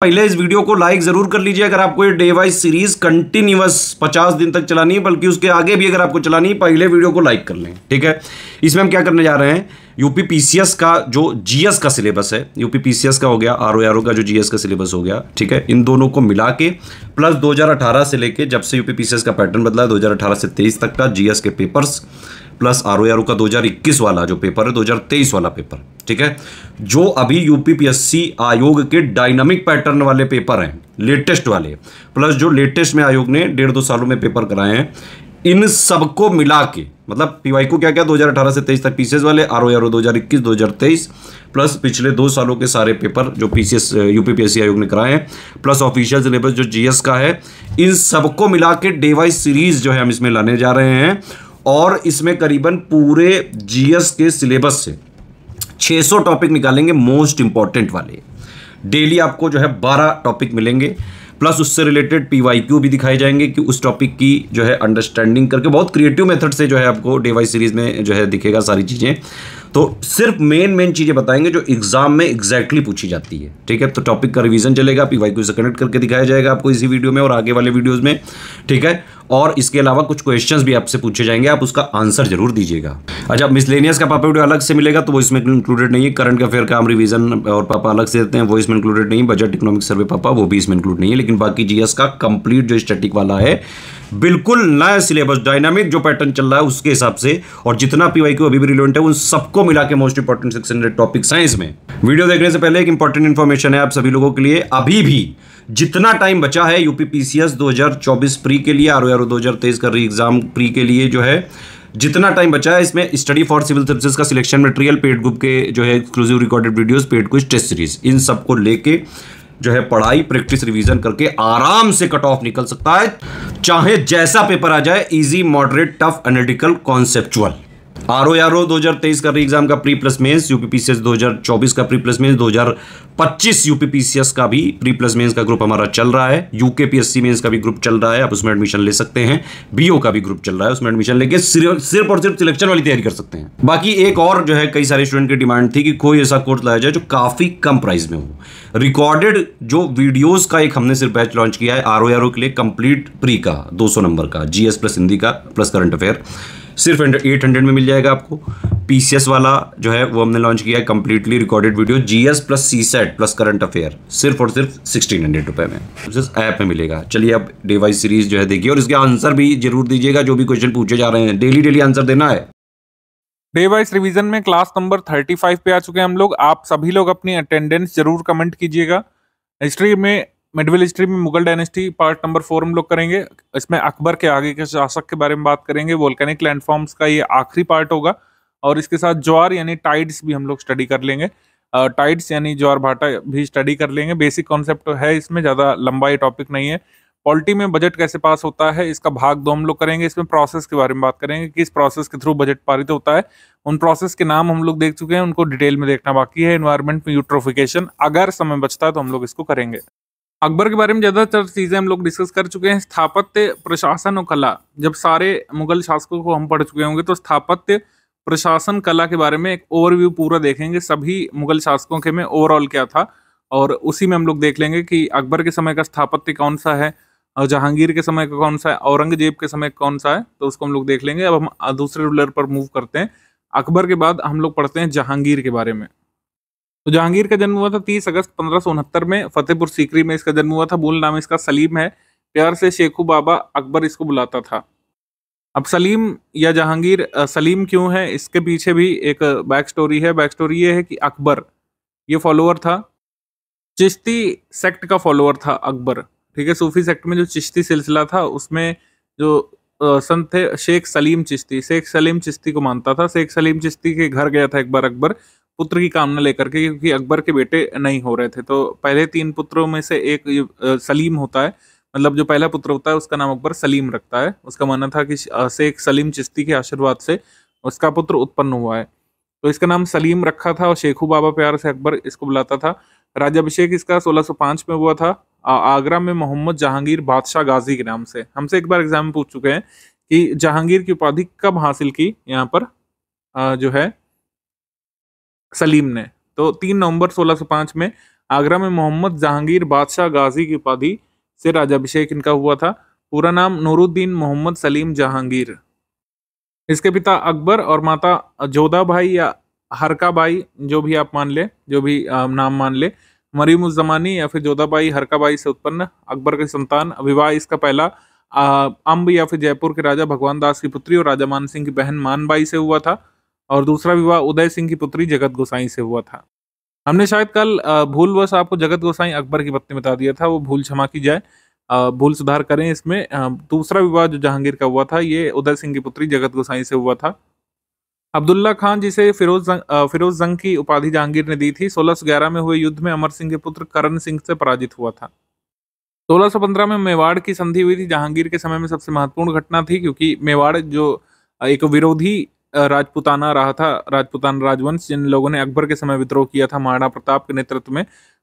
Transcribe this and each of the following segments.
पहले इस वीडियो को लाइक जरूर कर लीजिए अगर आपको ये डे वाइज सीरीज कंटिन्यूस 50 दिन तक चलानी है बल्कि उसके आगे भी अगर आपको चलानी है पहले वीडियो को लाइक कर लें ठीक है इसमें हम क्या करने जा रहे हैं यूपी पीसीएस का जो जीएस का सिलेबस है यूपी पीसीएस का हो गया आर ओ का जो जीएस का सिलेबस हो गया ठीक है इन दोनों को मिला के प्लस 2018 से लेके जब से यूपी पीसीएस का पैटर्न बदला है 2018 से 23 तक का जीएस के पेपर्स प्लस आर ओ का 2021 वाला जो पेपर है 2023 वाला पेपर ठीक है जो अभी यूपीपीएससी आयोग के डायनामिक पैटर्न वाले पेपर हैं लेटेस्ट वाले प्लस जो लेटेस्ट में आयोग ने डेढ़ दो सालों में पेपर कराए हैं इन सबको मिला के मतलब पीवाई को क्या क्या 2018 से 23 तक पीसीएस वाले आर ओ आर ओ दो प्लस पिछले दो सालों के सारे पेपर जो पीसीएस यूपीपीएससी आयोग ने कराए हैं प्लस ऑफिशियल सिलेबस जो जीएस का है इन सबको मिला के डे वाइज सीरीज जो है हम इसमें लाने जा रहे हैं और इसमें करीबन पूरे जीएस के सिलेबस से 600 टॉपिक निकालेंगे मोस्ट इंपॉर्टेंट वाले डेली आपको जो है 12 टॉपिक मिलेंगे प्लस उससे रिलेटेड पी क्यू भी दिखाए जाएंगे कि उस टॉपिक की जो है अंडरस्टैंडिंग करके बहुत क्रिएटिव मेथड से जो है आपको डे वाई सीरीज में जो है दिखेगा सारी चीज़ें तो सिर्फ मेन मेन चीज़ें बताएंगे जो एग्जाम में एग्जैक्टली पूछी जाती है ठीक है तो टॉपिक का रिवीजन चलेगा पी वाई क्यू से कनेक्ट करके दिखाया जाएगा आपको इसी वीडियो में और आगे वाले वीडियोज़ में ठीक है और इसके अलावा कुछ क्वेश्चंस भी आपसे पूछे जाएंगे आप उसका आंसर जरूर दीजिएगा अच्छा मिसलेनियस का पापा अलग से मिलेगा तो वो इसमें इंक्लूडेड नहीं है करंट अफेयर का हम रिविजन और पापा अलग से देते हैं वो इसमें इंक्लूडेड नहीं बजट इकोनॉमिक सर्वे पापा वो भी इसमें इंक्लूड नहीं है लेकिन बाकी जीएस का कंप्लीट जो स्टेटिक वाला है बिल्कुल नया सिलेबस डायनामिक जो पैटर्न चल रहा है उसके हिसाब से और जितना पीवाई अभी भी रिलेवेंट है उन सबको मिला के most important section topic science में वीडियो देखने से पहले एक इंपॉर्टेंट इन्फॉर्मेशन है आप सभी लोगों के लिए अभी भी जितना टाइम बचा है यूपी 2024 प्री के लिए आर ओ दो का री एग्जाम प्री के लिए जो है जितना टाइम बचा है इसमें स्टडी फॉर सिविल सर्विसेज का सिलेक्शन मटेरियल पेड ग्रुप के जो है एक्सक्लूसिव रिकॉर्डेड वीडियोस पेड कुछ टेस्ट सीरीज इन सबको लेके जो है पढ़ाई प्रैक्टिस रिवीजन करके आराम से कट ऑफ निकल सकता है चाहे जैसा पेपर आ जाए easy moderate tough analytical conceptual R O R O दो हजार तेईस का री एग्जाम का प्री प्लस मेंस यूपीपीसीएस दो हजार चौबीस का प्री प्लस मेंस दो हजार पच्चीस यूपीपीसीएस का भी प्री प्लस मेंस का ग्रुप हमारा चल रहा है यूके पीएससी मेंस का भी ग्रुप चल रहा है आप उसमें एडमिशन ले सकते हैं बीओ का भी ग्रुप चल रहा है उसमें एडमिशन लेके सिर्फ और सिर्फ सिलेक्शन वाली तैयारी कर सकते हैं बाकी एक और जो है कई सारे स्टूडेंट की डिमांड थी कि कोई ऐसा कोर्स लाया जाए जो काफी कम प्राइस में हो रिकॉर्डेड जो वीडियोज का एक हमने सिर्फ बैच लॉन्च किया है आर ओ आर ओ के लिए कंप्लीट प्री का दो सौ नंबर का जीएस प्लस हिंदी का प्लस करंट अफेयर सिर्फ एट हंड्रेड में मिल जाएगा आपको पी वाला जो है वो हमने लॉन्च किया है completely recorded video G S plus CSAT plus current affair सिर्फ और सिर्फ सिक्सटीन हंड्रेड रुपये में ऐप में मिलेगा चलिए आप डिवाइस सीरीज जो है देखिए और इसके आंसर भी जरूर दीजिएगा जो भी क्वेश्चन पूछे जा रहे हैं डेली डेली आंसर देना है डे वाइज रिविजन में क्लास नंबर थर्टी पे आ चुके हैं हम लोग आप सभी लोग अपनी अटेंडेंस जरूर कमेंट कीजिएगा हिस्ट्री में मिडविल हिस्ट्री में Mughal dynasty part number four हम लोग करेंगे इसमें अकबर के आगे के शासक के बारे में बात करेंगे वोल्केनिक लैंडफॉर्म्स का ये आखिरी पार्ट होगा और इसके साथ ज्वार यानी टाइड्स भी हम लोग स्टडी कर लेंगे टाइड्स यानी ज्वार भाटा भी स्टडी कर लेंगे बेसिक कॉन्सेप्ट तो है इसमें ज़्यादा लंबा ये टॉपिक नहीं है पॉलिटी में बजट कैसे पास होता है इसका भाग दो हम लोग करेंगे इसमें प्रोसेस के बारे में बात करेंगे किस प्रोसेस के थ्रू बजट पारित होता है उन प्रोसेस के नाम हम लोग देख चुके हैं उनको डिटेल में देखना बाकी है इन्वायरमेंट में यूट्रोफिकेशन अगर समय बचता है तो हम लोग इसको करेंगे अकबर के बारे में ज़्यादातर चीज़ें हम लोग डिस्कस कर चुके हैं स्थापत्य प्रशासन और कला जब सारे मुगल शासकों को हम पढ़ चुके होंगे तो स्थापत्य प्रशासन कला के बारे में एक ओवरव्यू पूरा देखेंगे सभी मुगल शासकों के में ओवरऑल क्या था और उसी में हम लोग देख लेंगे कि अकबर के समय का स्थापत्य कौन सा है और जहांगीर के समय का कौन सा है औरंगजेब के समय कौन सा है तो उसको हम लोग देख लेंगे अब हम दूसरे रूलर पर मूव करते हैं अकबर के बाद हम लोग पढ़ते हैं जहांगीर के बारे में तो जहांगीर का जन्म हुआ था तीस अगस्त पंद्रह में फतेहपुर सीकरी में इसका जन्म हुआ था मूल नाम इसका सलीम है प्यार से शेखू बाबा अकबर इसको बुलाता था अब सलीम या जहांगीर सलीम क्यों है इसके पीछे भी एक बैक स्टोरी है बैक स्टोरी ये है कि अकबर ये फॉलोअर था चिश्ती सेक्ट का फॉलोअर था अकबर ठीक है सूफी सेक्ट में जो चिश्ती सिलसिला था उसमें जो संत थे शेख सलीम चिश्ती शेख सलीम चिश्ती को मानता था शेख सलीम चिश्ती के घर गया था एक बार अकबर पुत्र की कामना लेकर के क्योंकि अकबर के बेटे नहीं हो रहे थे तो पहले तीन पुत्रों में से एक सलीम होता है मतलब जो पहला पुत्र होता है उसका नाम अकबर सलीम रखता है उसका मानना था कि शेख सलीम चिश्ती के आशीर्वाद से उसका पुत्र उत्पन्न हुआ है तो इसका नाम सलीम रखा था और शेखू बाबा प्यार से अकबर इसको बुलाता था राजाभिषेक इसका 1605 में हुआ था आगरा में मोहम्मद जहांगीर बादशाह गाजी के नाम से हमसे एक बार एग्जाम पूछ चुके हैं कि जहांगीर की उपाधि कब हासिल की यहाँ पर जो है सलीम ने तो तीन नवंबर 1605 में आगरा में मोहम्मद जहांगीर बादशाह गाजी की उपाधि से राजाभिषेक इनका हुआ था पूरा नाम नूरुद्दीन मोहम्मद सलीम जहांगीर इसके पिता अकबर और माता जोधा भाई या हरका भाई जो भी आप मान ले जो भी नाम मान ले मरीम उजमानी या फिर जोधाबाई हरकाबाई से उत्पन्न अकबर के संतान विवाह इसका पहला अम्ब या फिर जयपुर के राजा भगवान दास की पुत्री और राजा मान सिंह की बहन मानबाई से हुआ था और दूसरा विवाह उदय सिंह की पुत्री जगत गोसाई से हुआ था हमने शायद कल भूलवश आपको जगत गोसाई अकबर की पत्नी बता दिया था वो भूल क्षमा की जाए भूल सुधार करें इसमें दूसरा विवाह जो जहांगीर का हुआ था ये उदय सिंह की पुत्री जगत गोसाई से हुआ था अब्दुल्ला खान जिसे फिरोज जंग फिरोज जंग की उपाधि जहांगीर ने दी थी 1611 में हुए युद्ध में अमर सिंह के पुत्र करण सिंह से पराजित हुआ था 1615 में मेवाड़ की संधि हुई थी जहांगीर के समय में सबसे महत्वपूर्ण घटना थी क्योंकि मेवाड़ जो एक विरोधी राजपुताना रहा था राजपुताना राजवंश जिन लोगों ने अकबर के समय विद्रोह किया था महाराणा प्रताप के नेतृत्व में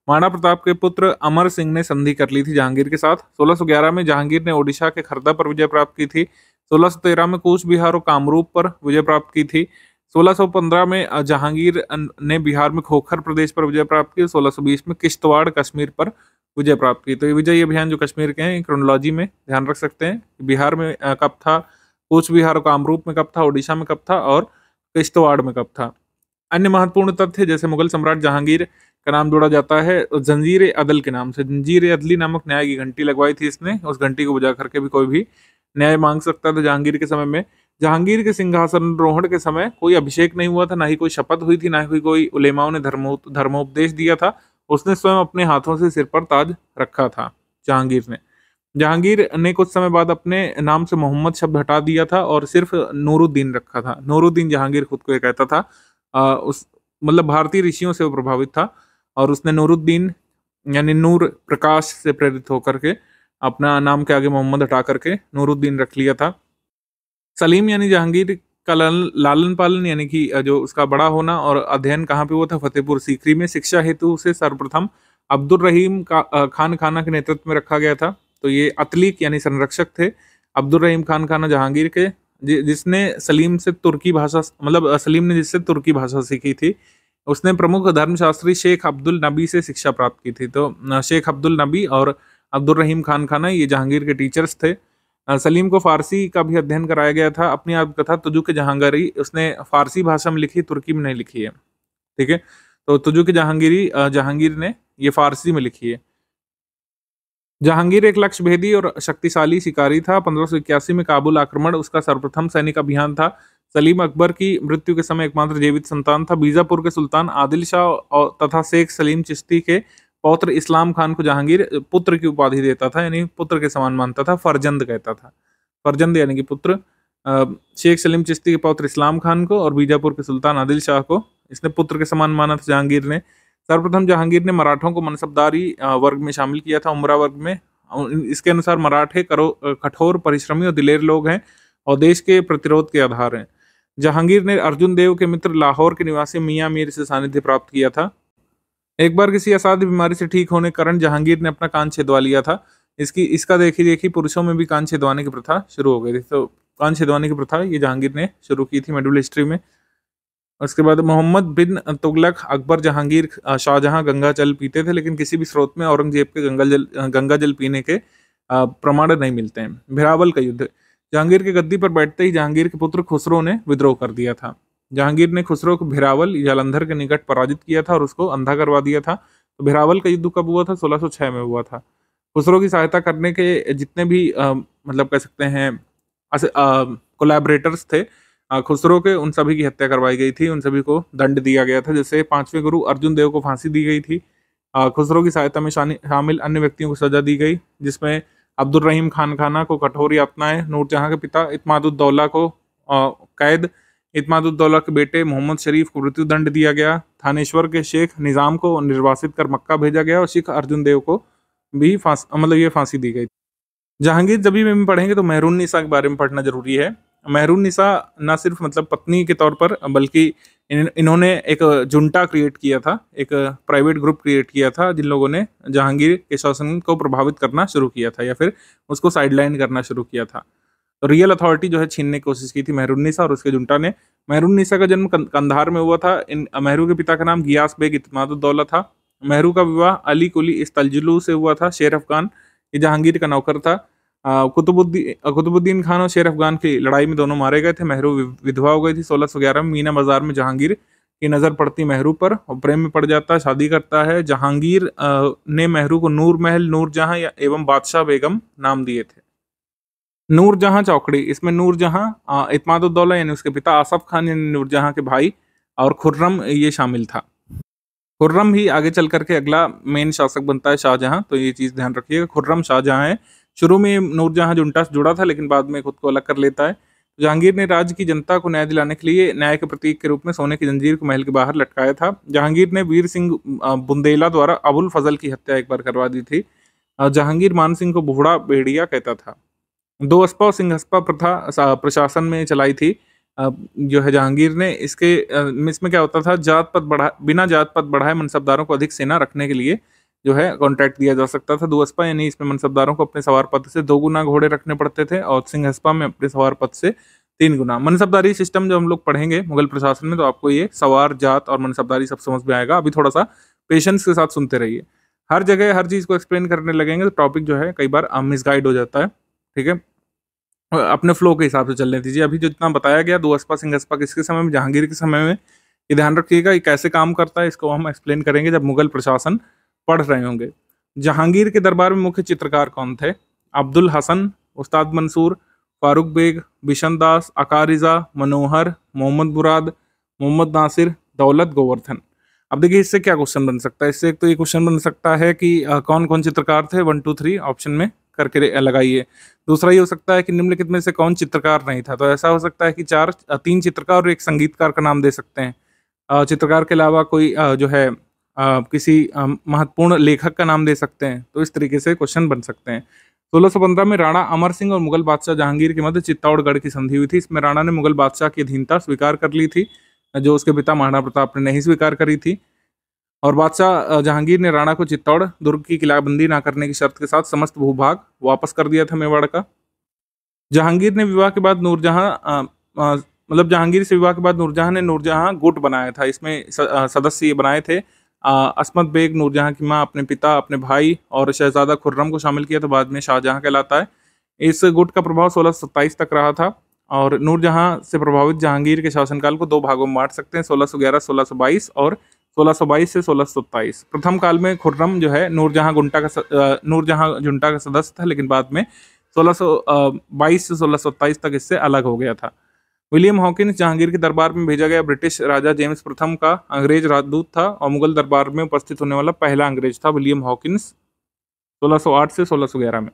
महाराणा प्रताप के पुत्र अमर सिंह ने संधि कर ली थी जहांगीर के साथ 1611 में जहांगीर ने ओडिशा के खरदा पर विजय प्राप्त की थी 1613 में कूच बिहार और कामरूप पर विजय प्राप्त की थी 1615 में जहांगीर ने बिहार में खोखर प्रदेश पर विजय प्राप्त की 1620 में किश्तवाड़ कश्मीर पर विजय प्राप्त की तो ये विजय अभियान जो कश्मीर के हैं क्रोनोलॉजी में ध्यान रख सकते हैं बिहार में कब था कूच बिहार कामरूप में कब था ओडिशा में कब था और किश्तवाड़ में कब था अन्य महत्वपूर्ण तथ्य जैसे मुगल सम्राट जहांगीर का नाम जोड़ा जाता है जंजीर अदल के नाम से जंजीर अदली नामक न्याय की घंटी लगवाई थी इसने उस घंटी को बजा करके भी कोई भी न्याय मांग सकता था जहांगीर के समय में जहांगीर के सिंहासन रोहण के समय कोई अभिषेक नहीं हुआ था ना ही कोई शपथ हुई थी ना ही कोई उलेमाओं ने धर्मो धर्मोपदेश दिया था उसने स्वयं अपने हाथों से सिर पर ताज रखा था जहांगीर ने जहांगीर ने कुछ समय बाद अपने नाम से मोहम्मद शब्द हटा दिया था और सिर्फ नूरुद्दीन रखा था नूरुद्दीन जहांगीर खुद को यह कहता था आ, उस मतलब भारतीय ऋषियों से वो प्रभावित था और उसने नूरुद्दीन यानी नूर प्रकाश से प्रेरित होकर के अपना नाम के आगे मोहम्मद हटा करके नूरुद्दीन रख लिया था सलीम यानी जहांगीर का लालन पालन यानी कि जो उसका बड़ा होना और अध्ययन कहाँ पे हुआ था फतेहपुर सीकरी में शिक्षा हेतु उसे सर्वप्रथम अब्दुल रहीम का खान खाना के नेतृत्व में रखा गया था तो ये अतलीक यानी संरक्षक थे अब्दुल रहीम खान खाना जहांगीर के जिसने सलीम से तुर्की भाषा मतलब सलीम ने जिससे तुर्की भाषा सीखी थी उसने प्रमुख धर्मशास्त्री शेख अब्दुल नबी से शिक्षा प्राप्त की थी तो शेख अब्दुल नबी और अब्दुल रहीम खान खाना ये जहांगीर के टीचर्स थे सलीम को फारसी का भी अध्ययन कराया गया था अपनी आत्मकथा तुजुक जहांगीरी उसने फारसी भाषा में लिखी तुर्की में नहीं लिखी है ठीक है तो तुजुक जहांगीरी जहांगीर ने ये फारसी में लिखी है जहांगीर एक लक्ष्यभेदी और शक्तिशाली शिकारी था पंद्रह में काबुल आक्रमण उसका सर्वप्रथम सैनिक अभियान था सलीम अकबर की मृत्यु के समय एकमात्र जीवित संतान था बीजापुर के सुल्तान आदिल शाह तथा शेख सलीम चिश्ती के पौत्र इस्लाम खान को जहांगीर पुत्र की उपाधि देता था यानी पुत्र के समान मानता था फरजंद कहता था फरजंद यानी कि पुत्र शेख सलीम चिश्ती के पौत्र इस्लाम खान को और बीजापुर के सुल्तान आदिल शाह को इसने पुत्र के समान माना था जहांगीर ने सर्वप्रथम जहांगीर ने मराठों को मनसबदारी वर्ग में शामिल किया था उमरा वर्ग में इसके अनुसार मराठे करो कठोर परिश्रमी और दिलेर लोग हैं और देश के प्रतिरोध के आधार हैं जहांगीर ने अर्जुन देव के मित्र लाहौर के निवासी मियाँ मीर से सानिध्य प्राप्त किया था एक बार किसी असाध्य बीमारी से ठीक होने कारण जहांगीर ने अपना कान छिदवा लिया था इसकी इसका देखी देखी पुरुषों में भी कान छिदवाने की प्रथा शुरू हो गई थी तो कान छिदवाने की प्रथा ये जहांगीर ने शुरू की थी मेडिकल हिस्ट्री में उसके बाद मोहम्मद बिन तुगलक अकबर जहांगीर शाहजहां गंगा जल पीते थे लेकिन किसी भी स्रोत में औरंगजेब के गंगा जल गंगा जल पीने के प्रमाण नहीं मिलते हैं भिरावल का युद्ध जहांगीर के गद्दी पर बैठते ही जहांगीर के पुत्र खुसरो ने विद्रोह कर दिया था जहांगीर ने खुसरो को भिरावल जालंधर के निकट पराजित किया था और उसको अंधा करवा दिया था तो भिरावल का युद्ध कब हुआ था सोलह में हुआ था खुसरो की सहायता करने के जितने भी आ, मतलब कह सकते हैं कोलैबोरेटर्स थे खुसरो के उन सभी की हत्या करवाई गई थी उन सभी को दंड दिया गया था जैसे पांचवें गुरु अर्जुन देव को फांसी दी गई थी खुसरो की सहायता में शामिल अन्य व्यक्तियों को सजा दी गई जिसमें अब्दुल रहीम खान खाना को कठोर यातनाएं नूरजहां के पिता इतमादुद्दौला को कैद इतमादुद्दौला के बेटे मोहम्मद शरीफ को मृत्युदंड दिया गया थानेश्वर के शेख निज़ाम को निर्वासित कर मक्का भेजा गया और सिख अर्जुन देव को भी फांस मतलब ये फांसी दी गई जहांगीर जब भी हम पढ़ेंगे तो मेहरून निसा के बारे में पढ़ना जरूरी है महरूम निसा ना सिर्फ मतलब पत्नी के तौर पर बल्कि इन, इन्होंने एक जुंटा क्रिएट किया था एक प्राइवेट ग्रुप क्रिएट किया था जिन लोगों ने जहांगीर के शासन को प्रभावित करना शुरू किया था या फिर उसको साइडलाइन करना शुरू किया था तो रियल अथॉरिटी जो है छीनने की कोशिश की थी महरूनिसा और उसके जुंटा ने महरूनिसा का जन्म कंधार में हुआ था इन महरू के पिता का नाम गियास बेग इतमादुद्दौला था महरू का विवाह अली कुली इस तलजुलू से हुआ था शेर अफगान ये जहांगीर का नौकर था कुतुबुद्दीन कुतुबुद्दीन खान और शेर अफगान की लड़ाई में दोनों मारे गए थे मेहरू विधवा हो गई थी सोलह सौ ग्यारह में मीना बाजार में जहांगीर की नज़र पड़ती मेहरू पर और प्रेम में पड़ जाता है शादी करता है जहांगीर ने मेहरू को नूर महल नूर जहाँ एवं बादशाह बेगम नाम दिए थे नूर जहां चौकड़ी इसमें नूर नूरजहाँ इतमादुद्दौला यानी उसके पिता आसफ खान यानी नूरजहाँ के भाई और खुर्रम ये शामिल था खुर्रम ही आगे चल करके अगला मेन शासक बनता है शाहजहां तो ये चीज़ ध्यान रखिएगा खुर्रम शाहजहां है शुरू में नूरजहां जुंटा से जुड़ा था लेकिन बाद में खुद को अलग कर लेता है तो जहांगीर ने राज्य की जनता को न्याय दिलाने के लिए न्याय के प्रतीक के रूप में सोने की जंजीर को महल के बाहर लटकाया था जहांगीर ने वीर सिंह बुंदेला द्वारा अबुल फजल की हत्या एक बार करवा दी थी जहांगीर मान सिंह को भूड़ा बेड़िया कहता था दो अस्पा और सिंह हस्पा प्रथा प्रशासन में चलाई थी जो है जहांगीर ने इसके इसमें क्या होता था जात पद बढ़ा बिना जात पद बढ़ाए मनसबदारों को अधिक सेना रखने के लिए जो है कॉन्ट्रैक्ट दिया जा सकता था दुअस्पा यानी इसमें मनसबदारों को अपने सवार पद से दो गुना घोड़े रखने पड़ते थे और सिंह हस्पा में अपने सवार पद से तीन गुना मनसबदारी सिस्टम जो हम लोग पढ़ेंगे मुगल प्रशासन में तो आपको ये सवार जात और मनसबदारी सब समझ में आएगा अभी थोड़ा सा पेशेंस के साथ सुनते रहिए हर जगह हर चीज़ को एक्सप्लेन करने लगेंगे तो टॉपिक जो है कई बार मिसगाइड हो जाता है ठीक है अपने फ्लो के हिसाब से चलने दीजिए अभी जो जितना बताया गया दो अस्पा सिंह किसके समय में जहांगीर के समय में ये ध्यान रखिएगा ये कैसे काम करता है इसको हम एक्सप्लेन करेंगे जब मुगल प्रशासन पढ़ रहे होंगे जहांगीर के दरबार में मुख्य चित्रकार कौन थे अब्दुल हसन उस्ताद मंसूर फारूक बेग बिशन दास अकारिजा मनोहर मोहम्मद मुराद मोहम्मद नासिर दौलत गोवर्धन अब देखिए इससे क्या क्वेश्चन बन सकता है इससे एक तो ये क्वेश्चन बन सकता है कि कौन कौन चित्रकार थे वन टू थ्री ऑप्शन में करके लगाइए दूसरा ये हो सकता है कि निम्नलिखित में से कौन चित्रकार नहीं था तो ऐसा हो सकता है कि चार तीन चित्रकार और एक संगीतकार का नाम दे सकते हैं चित्रकार के अलावा कोई जो है किसी महत्वपूर्ण लेखक का नाम दे सकते हैं तो इस तरीके से क्वेश्चन बन सकते हैं सोलह सौ पंद्रह में राणा अमर सिंह और मुगल बादशाह जहांगीर के मध्य चित्तौड़गढ़ की संधि हुई थी इसमें राणा ने मुगल बादशाह की अधीनता स्वीकार कर ली थी जो उसके पिता महाराणा प्रताप ने नहीं स्वीकार करी थी और बादशाह जहांगीर ने राणा को चित्तौड़ दुर्ग की किलाबंदी ना करने की शर्त के साथ समस्त भूभाग वापस कर दिया था मेवाड़ का जहांगीर ने विवाह के बाद नूरजहां मतलब जहांगीर से विवाह के बाद नूरजहां ने नूरजहां गुट बनाया था इसमें सदस्य बनाए थे असमत बेग नूरजहाँ की माँ अपने पिता अपने भाई और शहजादा खुर्रम को शामिल किया तो बाद में शाहजहाँ कहलाता है इस गुट का प्रभाव सोलह सत्ताईस तक रहा था और नूरजहाँ से प्रभावित जहांगीर के शासनकाल को दो भागों में बांट सकते हैं सोलह सौ ग्यारह सोलह सौ बाईस और सोलह सौ बाईस से सोलह सौ सत्ताईस प्रथम काल में खुर्रम जो है नूरजहाँ गुंटा का नूरजहाँ झुंटा का सदस्य था लेकिन बाद में सोलह सौ बाईस से सोलह सौ सत्ताईस तक इससे अलग हो गया था विलियम हॉकिंस जहांगीर के दरबार में भेजा गया ब्रिटिश राजा जेम्स प्रथम का अंग्रेज राजदूत था और मुगल दरबार में उपस्थित होने वाला पहला अंग्रेज था विलियम हॉकिंस 1608 से 1611 में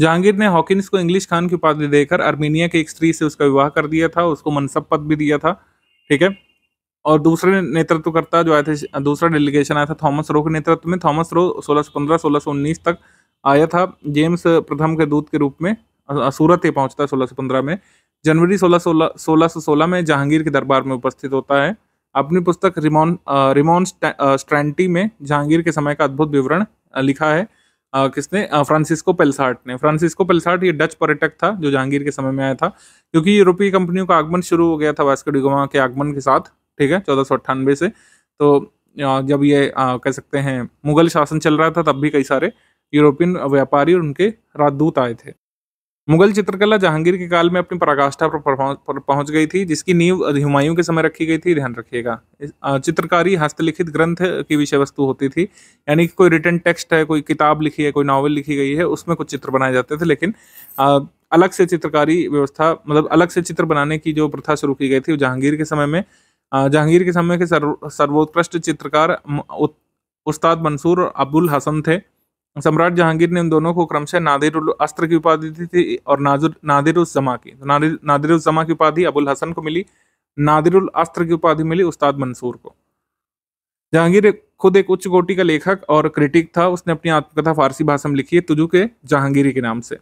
जहांगीर ने हॉकिंस को इंग्लिश खान की उपाधि देकर अर्मीनिया के एक स्त्री से उसका विवाह कर दिया था उसको मनसब पद भी दिया था ठीक है और दूसरे नेतृत्वकर्ता जो आए थे दूसरा डेलीगेशन आया था थॉमस रो के नेतृत्व में थॉमस रो 1615 1619 तक आया था जेम्स प्रथम के दूत के रूप में सूरत ही पहुंचता है सोलह में जनवरी सोलह सोलह सोलह सौ सोलह में जहांगीर के दरबार में उपस्थित होता है अपनी पुस्तक रिमोन रिमोन स्ट्रेंटी में जहांगीर के समय का अद्भुत विवरण लिखा है आ, किसने फ्रांसिस्को पेल्साट ने फ्रांसिस्को पेल्साट ये डच पर्यटक था जो जहांगीर के समय में आया था क्योंकि यूरोपीय कंपनियों का आगमन शुरू हो गया था वास्को के आगमन के साथ ठीक है चौदह सौ अट्ठानबे से तो जब ये आ, कह सकते हैं मुगल शासन चल रहा था तब भी कई सारे यूरोपियन व्यापारी और उनके राजदूत आए थे मुगल चित्रकला जहांगीर के काल में अपनी पराकाष्ठा पर पहुंच गई थी जिसकी नींव हुमायूं के समय रखी गई थी ध्यान रखिएगा चित्रकारी हस्तलिखित ग्रंथ की विषय वस्तु होती थी यानी कि कोई रिटर्न टेक्स्ट है कोई किताब लिखी है कोई नावल लिखी गई है उसमें कुछ चित्र बनाए जाते थे लेकिन अलग से चित्रकारी व्यवस्था मतलब अलग से चित्र बनाने की जो प्रथा शुरू की गई थी जहांगीर के समय में जहांगीर के समय के सर्वोत्कृष्ट चित्रकार उस्ताद मंसूर अबुल हसन थे सम्राट जहांगीर ने उन दोनों को क्रमशः नादिर अस्त्र की उपाधि दी थी और नाजुर नादिर उस जमा की तो नादिर नादिर जमा की उपाधि अबुल हसन को मिली नादिर अस्त्र की उपाधि मिली उस्ताद मंसूर को जहांगीर खुद एक उच्च कोटि का लेखक और क्रिटिक था उसने अपनी आत्मकथा फारसी भाषा में लिखी है तुजू के जहांगीरी के नाम से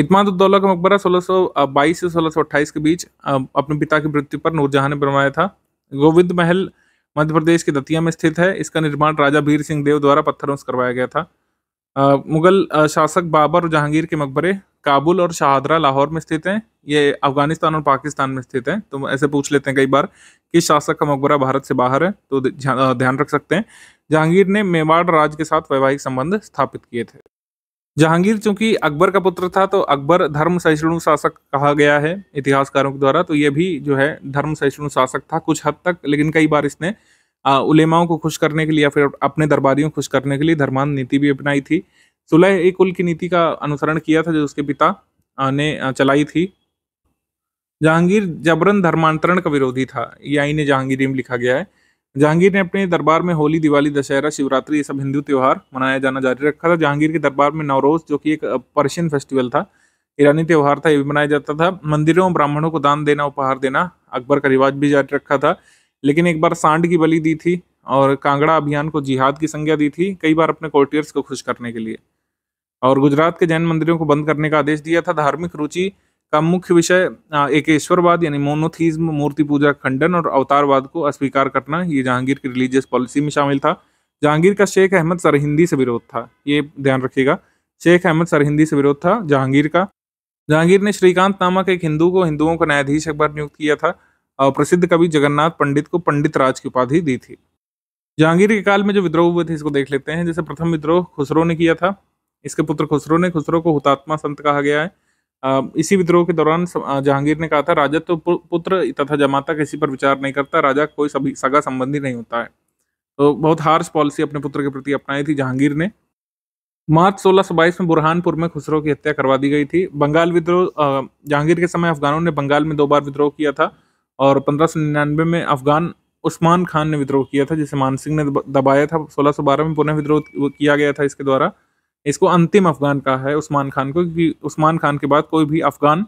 इतमादुद्दौला का मकबरा बाईस से 1628 के बीच अपने पिता की मृत्यु पर नूरजहां ने बनवाया था गोविंद महल मध्य प्रदेश के दतिया में स्थित है इसका निर्माण राजा भीर सिंह देव द्वारा पत्थरों से करवाया गया था मुगल शासक बाबर और जहांगीर के मकबरे काबुल और शाहदरा लाहौर में स्थित हैं ये अफगानिस्तान और पाकिस्तान में स्थित हैं तो ऐसे पूछ लेते हैं कई बार किस शासक का मकबरा भारत से बाहर है तो ध्यान रख सकते हैं जहांगीर ने मेवाड़ राज के साथ वैवाहिक संबंध स्थापित किए थे जहांगीर चूंकि अकबर का पुत्र था तो अकबर धर्म सहिष्णु शासक कहा गया है इतिहासकारों के द्वारा तो ये भी जो है धर्म सहिष्णु शासक था कुछ हद तक लेकिन कई बार इसने उलेमाओं को खुश करने के लिए या फिर अपने दरबारियों को खुश करने के लिए धर्मांत नीति भी अपनाई थी सुलह एक कुल की नीति का अनुसरण किया था जो उसके पिता ने चलाई थी जहांगीर जबरन धर्मांतरण का विरोधी था ये आईने जहांगीर में लिखा गया है जहांगीर ने अपने दरबार में होली दिवाली दशहरा शिवरात्रि ये सब हिंदू त्यौहार मनाया जाना जारी रखा था जहांगीर के दरबार में नवरोज जो कि एक पर्शियन फेस्टिवल था ईरानी त्यौहार था ये भी मनाया जाता था मंदिरों ब्राह्मणों को दान देना उपहार देना अकबर का रिवाज भी जारी रखा था लेकिन एक बार सांड की बलि दी थी और कांगड़ा अभियान को जिहाद की संज्ञा दी थी कई बार अपने कोर्टियर्स को खुश करने के लिए और गुजरात के जैन मंदिरों को बंद करने का आदेश दिया था धार्मिक रुचि का मुख्य विषय एकेश्वरवाद यानी मोनोथीज्म मूर्ति पूजा खंडन और अवतारवाद को अस्वीकार करना ये जहांगीर की रिलीजियस पॉलिसी में शामिल था जहांगीर का शेख अहमद सरहिंदी से विरोध था ये ध्यान रखिएगा शेख अहमद सरहिंदी से विरोध था जहांगीर का जहांगीर ने श्रीकांत नामक एक हिंदू को हिंदुओं का न्यायाधीश एक बार नियुक्त किया था प्रसिद्ध कवि जगन्नाथ पंडित को पंडित राज की उपाधि दी थी जहांगीर के काल में जो विद्रोह हुए थे इसको देख लेते हैं जैसे प्रथम विद्रोह खुसरो ने किया था इसके पुत्र खुसरो ने खुसरो को हुतात्मा संत कहा गया है इसी विद्रोह के दौरान जहांगीर ने कहा था राजा तो पुत्र तथा जमाता किसी पर विचार नहीं करता राजा कोई सभी सगा संबंधी नहीं होता है तो बहुत हार्स पॉलिसी अपने पुत्र के प्रति अपनाई थी जहांगीर ने मार्च सोलह में बुरहानपुर में खुसरो की हत्या करवा दी गई थी बंगाल विद्रोह जहांगीर के समय अफगानों ने बंगाल में दो बार विद्रोह किया था और पंद्रह सौ निन्यानवे में अफगान उस्मान खान ने विद्रोह किया था जिसे मानसिंह ने दबाया था सोलह सौ बारह में पुनः विद्रोह किया गया था इसके द्वारा इसको अंतिम अफगान कहा है उस्मान खान को क्योंकि उस्मान खान के बाद कोई भी अफगान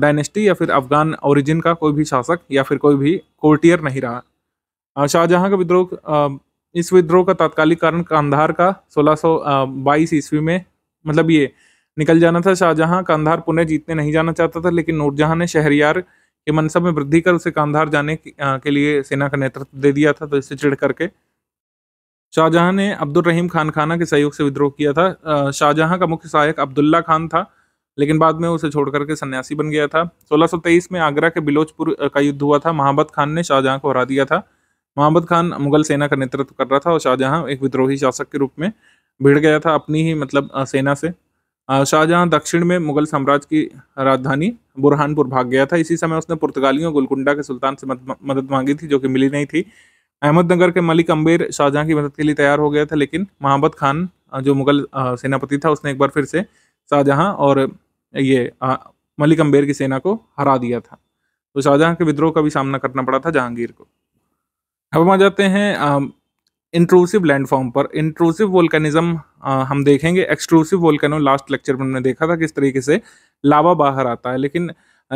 डायनेस्टी या फिर अफगान ओरिजिन का कोई भी शासक या फिर कोई भी कोर्टियर नहीं रहा शाहजहां का विद्रोह इस विद्रोह का तात्कालिक कारण कांधार का 1622 ईस्वी में मतलब ये निकल जाना था शाहजहां कांधार पुणे जीतने नहीं जाना चाहता था लेकिन नूरजहां ने शहरियार कि मनसब में वृद्धि कर उसे कांधार जाने के लिए सेना का नेतृत्व दे दिया था तो इससे चिड़ करके शाहजहां ने अब्दुल रहीम खान खाना के सहयोग से विद्रोह किया था शाहजहां का मुख्य सहायक अब्दुल्ला खान था लेकिन बाद में उसे छोड़कर के सन्यासी बन गया था 1623 में आगरा के बिलोचपुर का युद्ध हुआ था महाबत खान ने शाहजहां को हरा दिया था महाबत खान मुगल सेना का नेतृत्व कर रहा था और शाहजहां एक विद्रोही शासक के रूप में भिड़ गया था अपनी ही मतलब सेना से शाहजहां दक्षिण में मुगल साम्राज्य की राजधानी बुरहानपुर भाग गया था इसी समय उसने पुर्तगालियों गोलकुंडा के सुल्तान से मदद मांगी थी जो कि मिली नहीं थी अहमदनगर के मलिक अम्बेर शाहजहां की मदद के लिए तैयार हो गया था लेकिन मोहम्मद खान जो मुगल सेनापति था उसने एक बार फिर से शाहजहां और ये मलिक अम्बेर की सेना को हरा दिया था तो शाहजहां के विद्रोह का भी सामना करना पड़ा था जहांगीर को अब हम आ जाते हैं इंट्रूसिव लैंडफॉर्म पर इंट्रूसिव वोल्कनिज्म हम देखेंगे एक्सट्रूसिव वोल्कनो लास्ट लेक्चर में हमने देखा था किस तरीके से लावा बाहर आता है लेकिन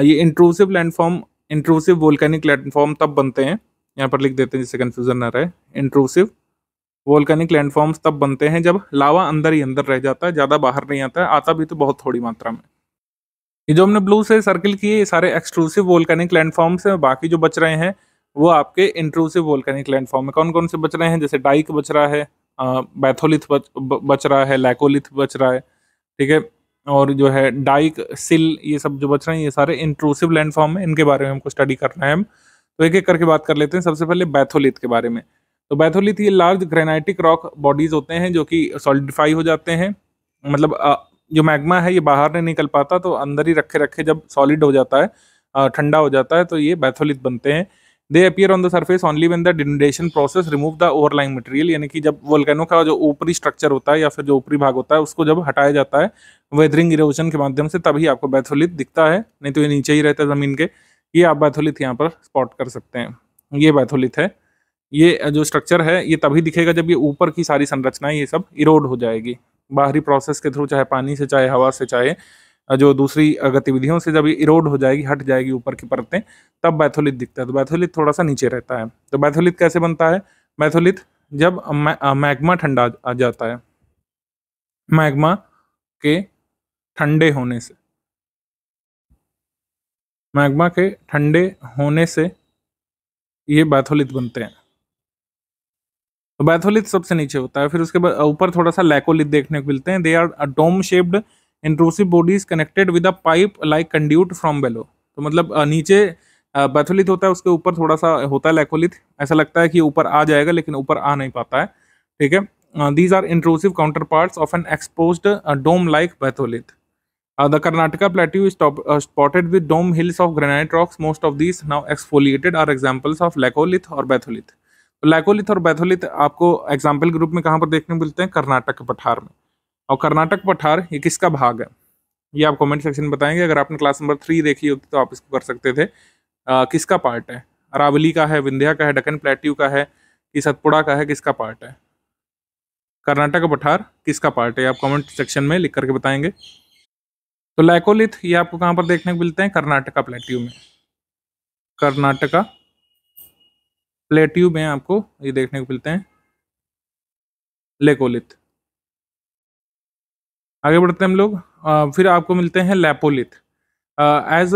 ये intrusive landform intrusive volcanic landform तब बनते हैं यहाँ पर लिख देते हैं जिससे कन्फ्यूजन ना रहे इंट्रूसिव वोल्केनिक लैंडफॉर्म्स तब बनते हैं जब लावा अंदर ही अंदर रह जाता है ज़्यादा बाहर नहीं आता है आता भी तो बहुत थोड़ी मात्रा में ये जो हमने ब्लू से सर्किल किए ये सारे एक्सक्लूसिव वोल्कैनिक लैंडफॉर्म्स हैं बाकी जो बच रहे हैं वो आपके इंट्रूसिव वोल्कैनिक लैंडफॉर्म में कौन कौन से बच रहे हैं जैसे डाइक बच रहा है बैथोलिथ बच बच रहा है लैकोलिथ बच रहा है ठीक है और जो है डाइक सिल ये सब जो बच रहे हैं ये सारे इंट्रूसिव लैंडफॉर्म है इनके बारे में हमको स्टडी करना है हम तो एक एक करके बात कर लेते हैं सबसे पहले बैथोलिथ के बारे में तो बैथोलिथ ये लार्ज ग्रेनाइटिक रॉक बॉडीज होते हैं जो कि सॉलिडिफाई हो जाते हैं मतलब जो मैग्मा है ये बाहर नहीं निकल पाता तो अंदर ही रखे रखे जब सॉलिड हो जाता है ठंडा हो जाता है तो ये बैथोलिथ बनते हैं they appear on the surface only when the denudation process remove the overlying material यानी कि जब वोल्केनो का जो ऊपरी स्ट्रक्चर होता है या फिर जो ऊपरी भाग होता है उसको जब हटाया जाता है वेदरिंग इरोजन के माध्यम से तभी आपको बैथोलिथ दिखता है नहीं तो ये नीचे ही रहता है ज़मीन के ये आप बैथोलिथ यहाँ पर स्पॉट कर सकते हैं ये बैथोलिथ है ये जो स्ट्रक्चर है ये तभी दिखेगा जब ये ऊपर की सारी संरचनाएं ये सब इरोड हो जाएगी बाहरी प्रोसेस के थ्रू चाहे पानी से चाहे हवा से चाहे जो दूसरी गतिविधियों से जब इरोड हो जाएगी हट जाएगी ऊपर की परतें तब बैथोलिथ दिखता है तो बैथोलिथ थोड़ा सा नीचे रहता है तो बैथोलिथ कैसे बनता है बैथोलिथ जब मैग्मा ठंडा आ जाता है मैग्मा के ठंडे होने से मैग्मा के ठंडे होने से ये बैथोलिथ बनते हैं तो बैथोलिथ सबसे नीचे होता है फिर उसके बाद ऊपर थोड़ा सा लैकोलिथ देखने को मिलते हैं they are dome shaped intrusive body is connected with a pipe like conduit from below तो मतलब नीचे बैथोलिथ होता है उसके ऊपर थोड़ा सा होता है लैकोलिथ ऐसा लगता है कि ऊपर आ जाएगा लेकिन ऊपर आ नहीं पाता है ठीक है these are intrusive counterpart of an expose dome like batholith the Karnataka plateau is spotted with dome hills of granite rocks most of these now exfoliated are examples of laccolith और बैथोलिथ लैकोलिथ और batholith आपको example के group में कहाँ पर देखने को मिलते हैं कर्नाटक के पठार में और कर्नाटक पठार ये किसका भाग है ये आप कमेंट सेक्शन में बताएंगे अगर आपने क्लास नंबर थ्री देखी होती तो आप इसको कर सकते थे आ, किसका पार्ट है अरावली का है विंध्या का है डकन प्लेट्यू का है कि सतपुड़ा का है किसका पार्ट है कर्नाटक का पठार किसका पार्ट है आप कमेंट सेक्शन में लिख करके बताएंगे तो लैकोलिथ ये आपको कहाँ पर देखने को मिलते हैं कर्नाटका प्लेट्यू में कर्नाटका प्लेट्यू में आपको ये देखने को मिलते हैं लेकोलिथ आगे बढ़ते हैं हम लोग फिर आपको मिलते हैं lopolith as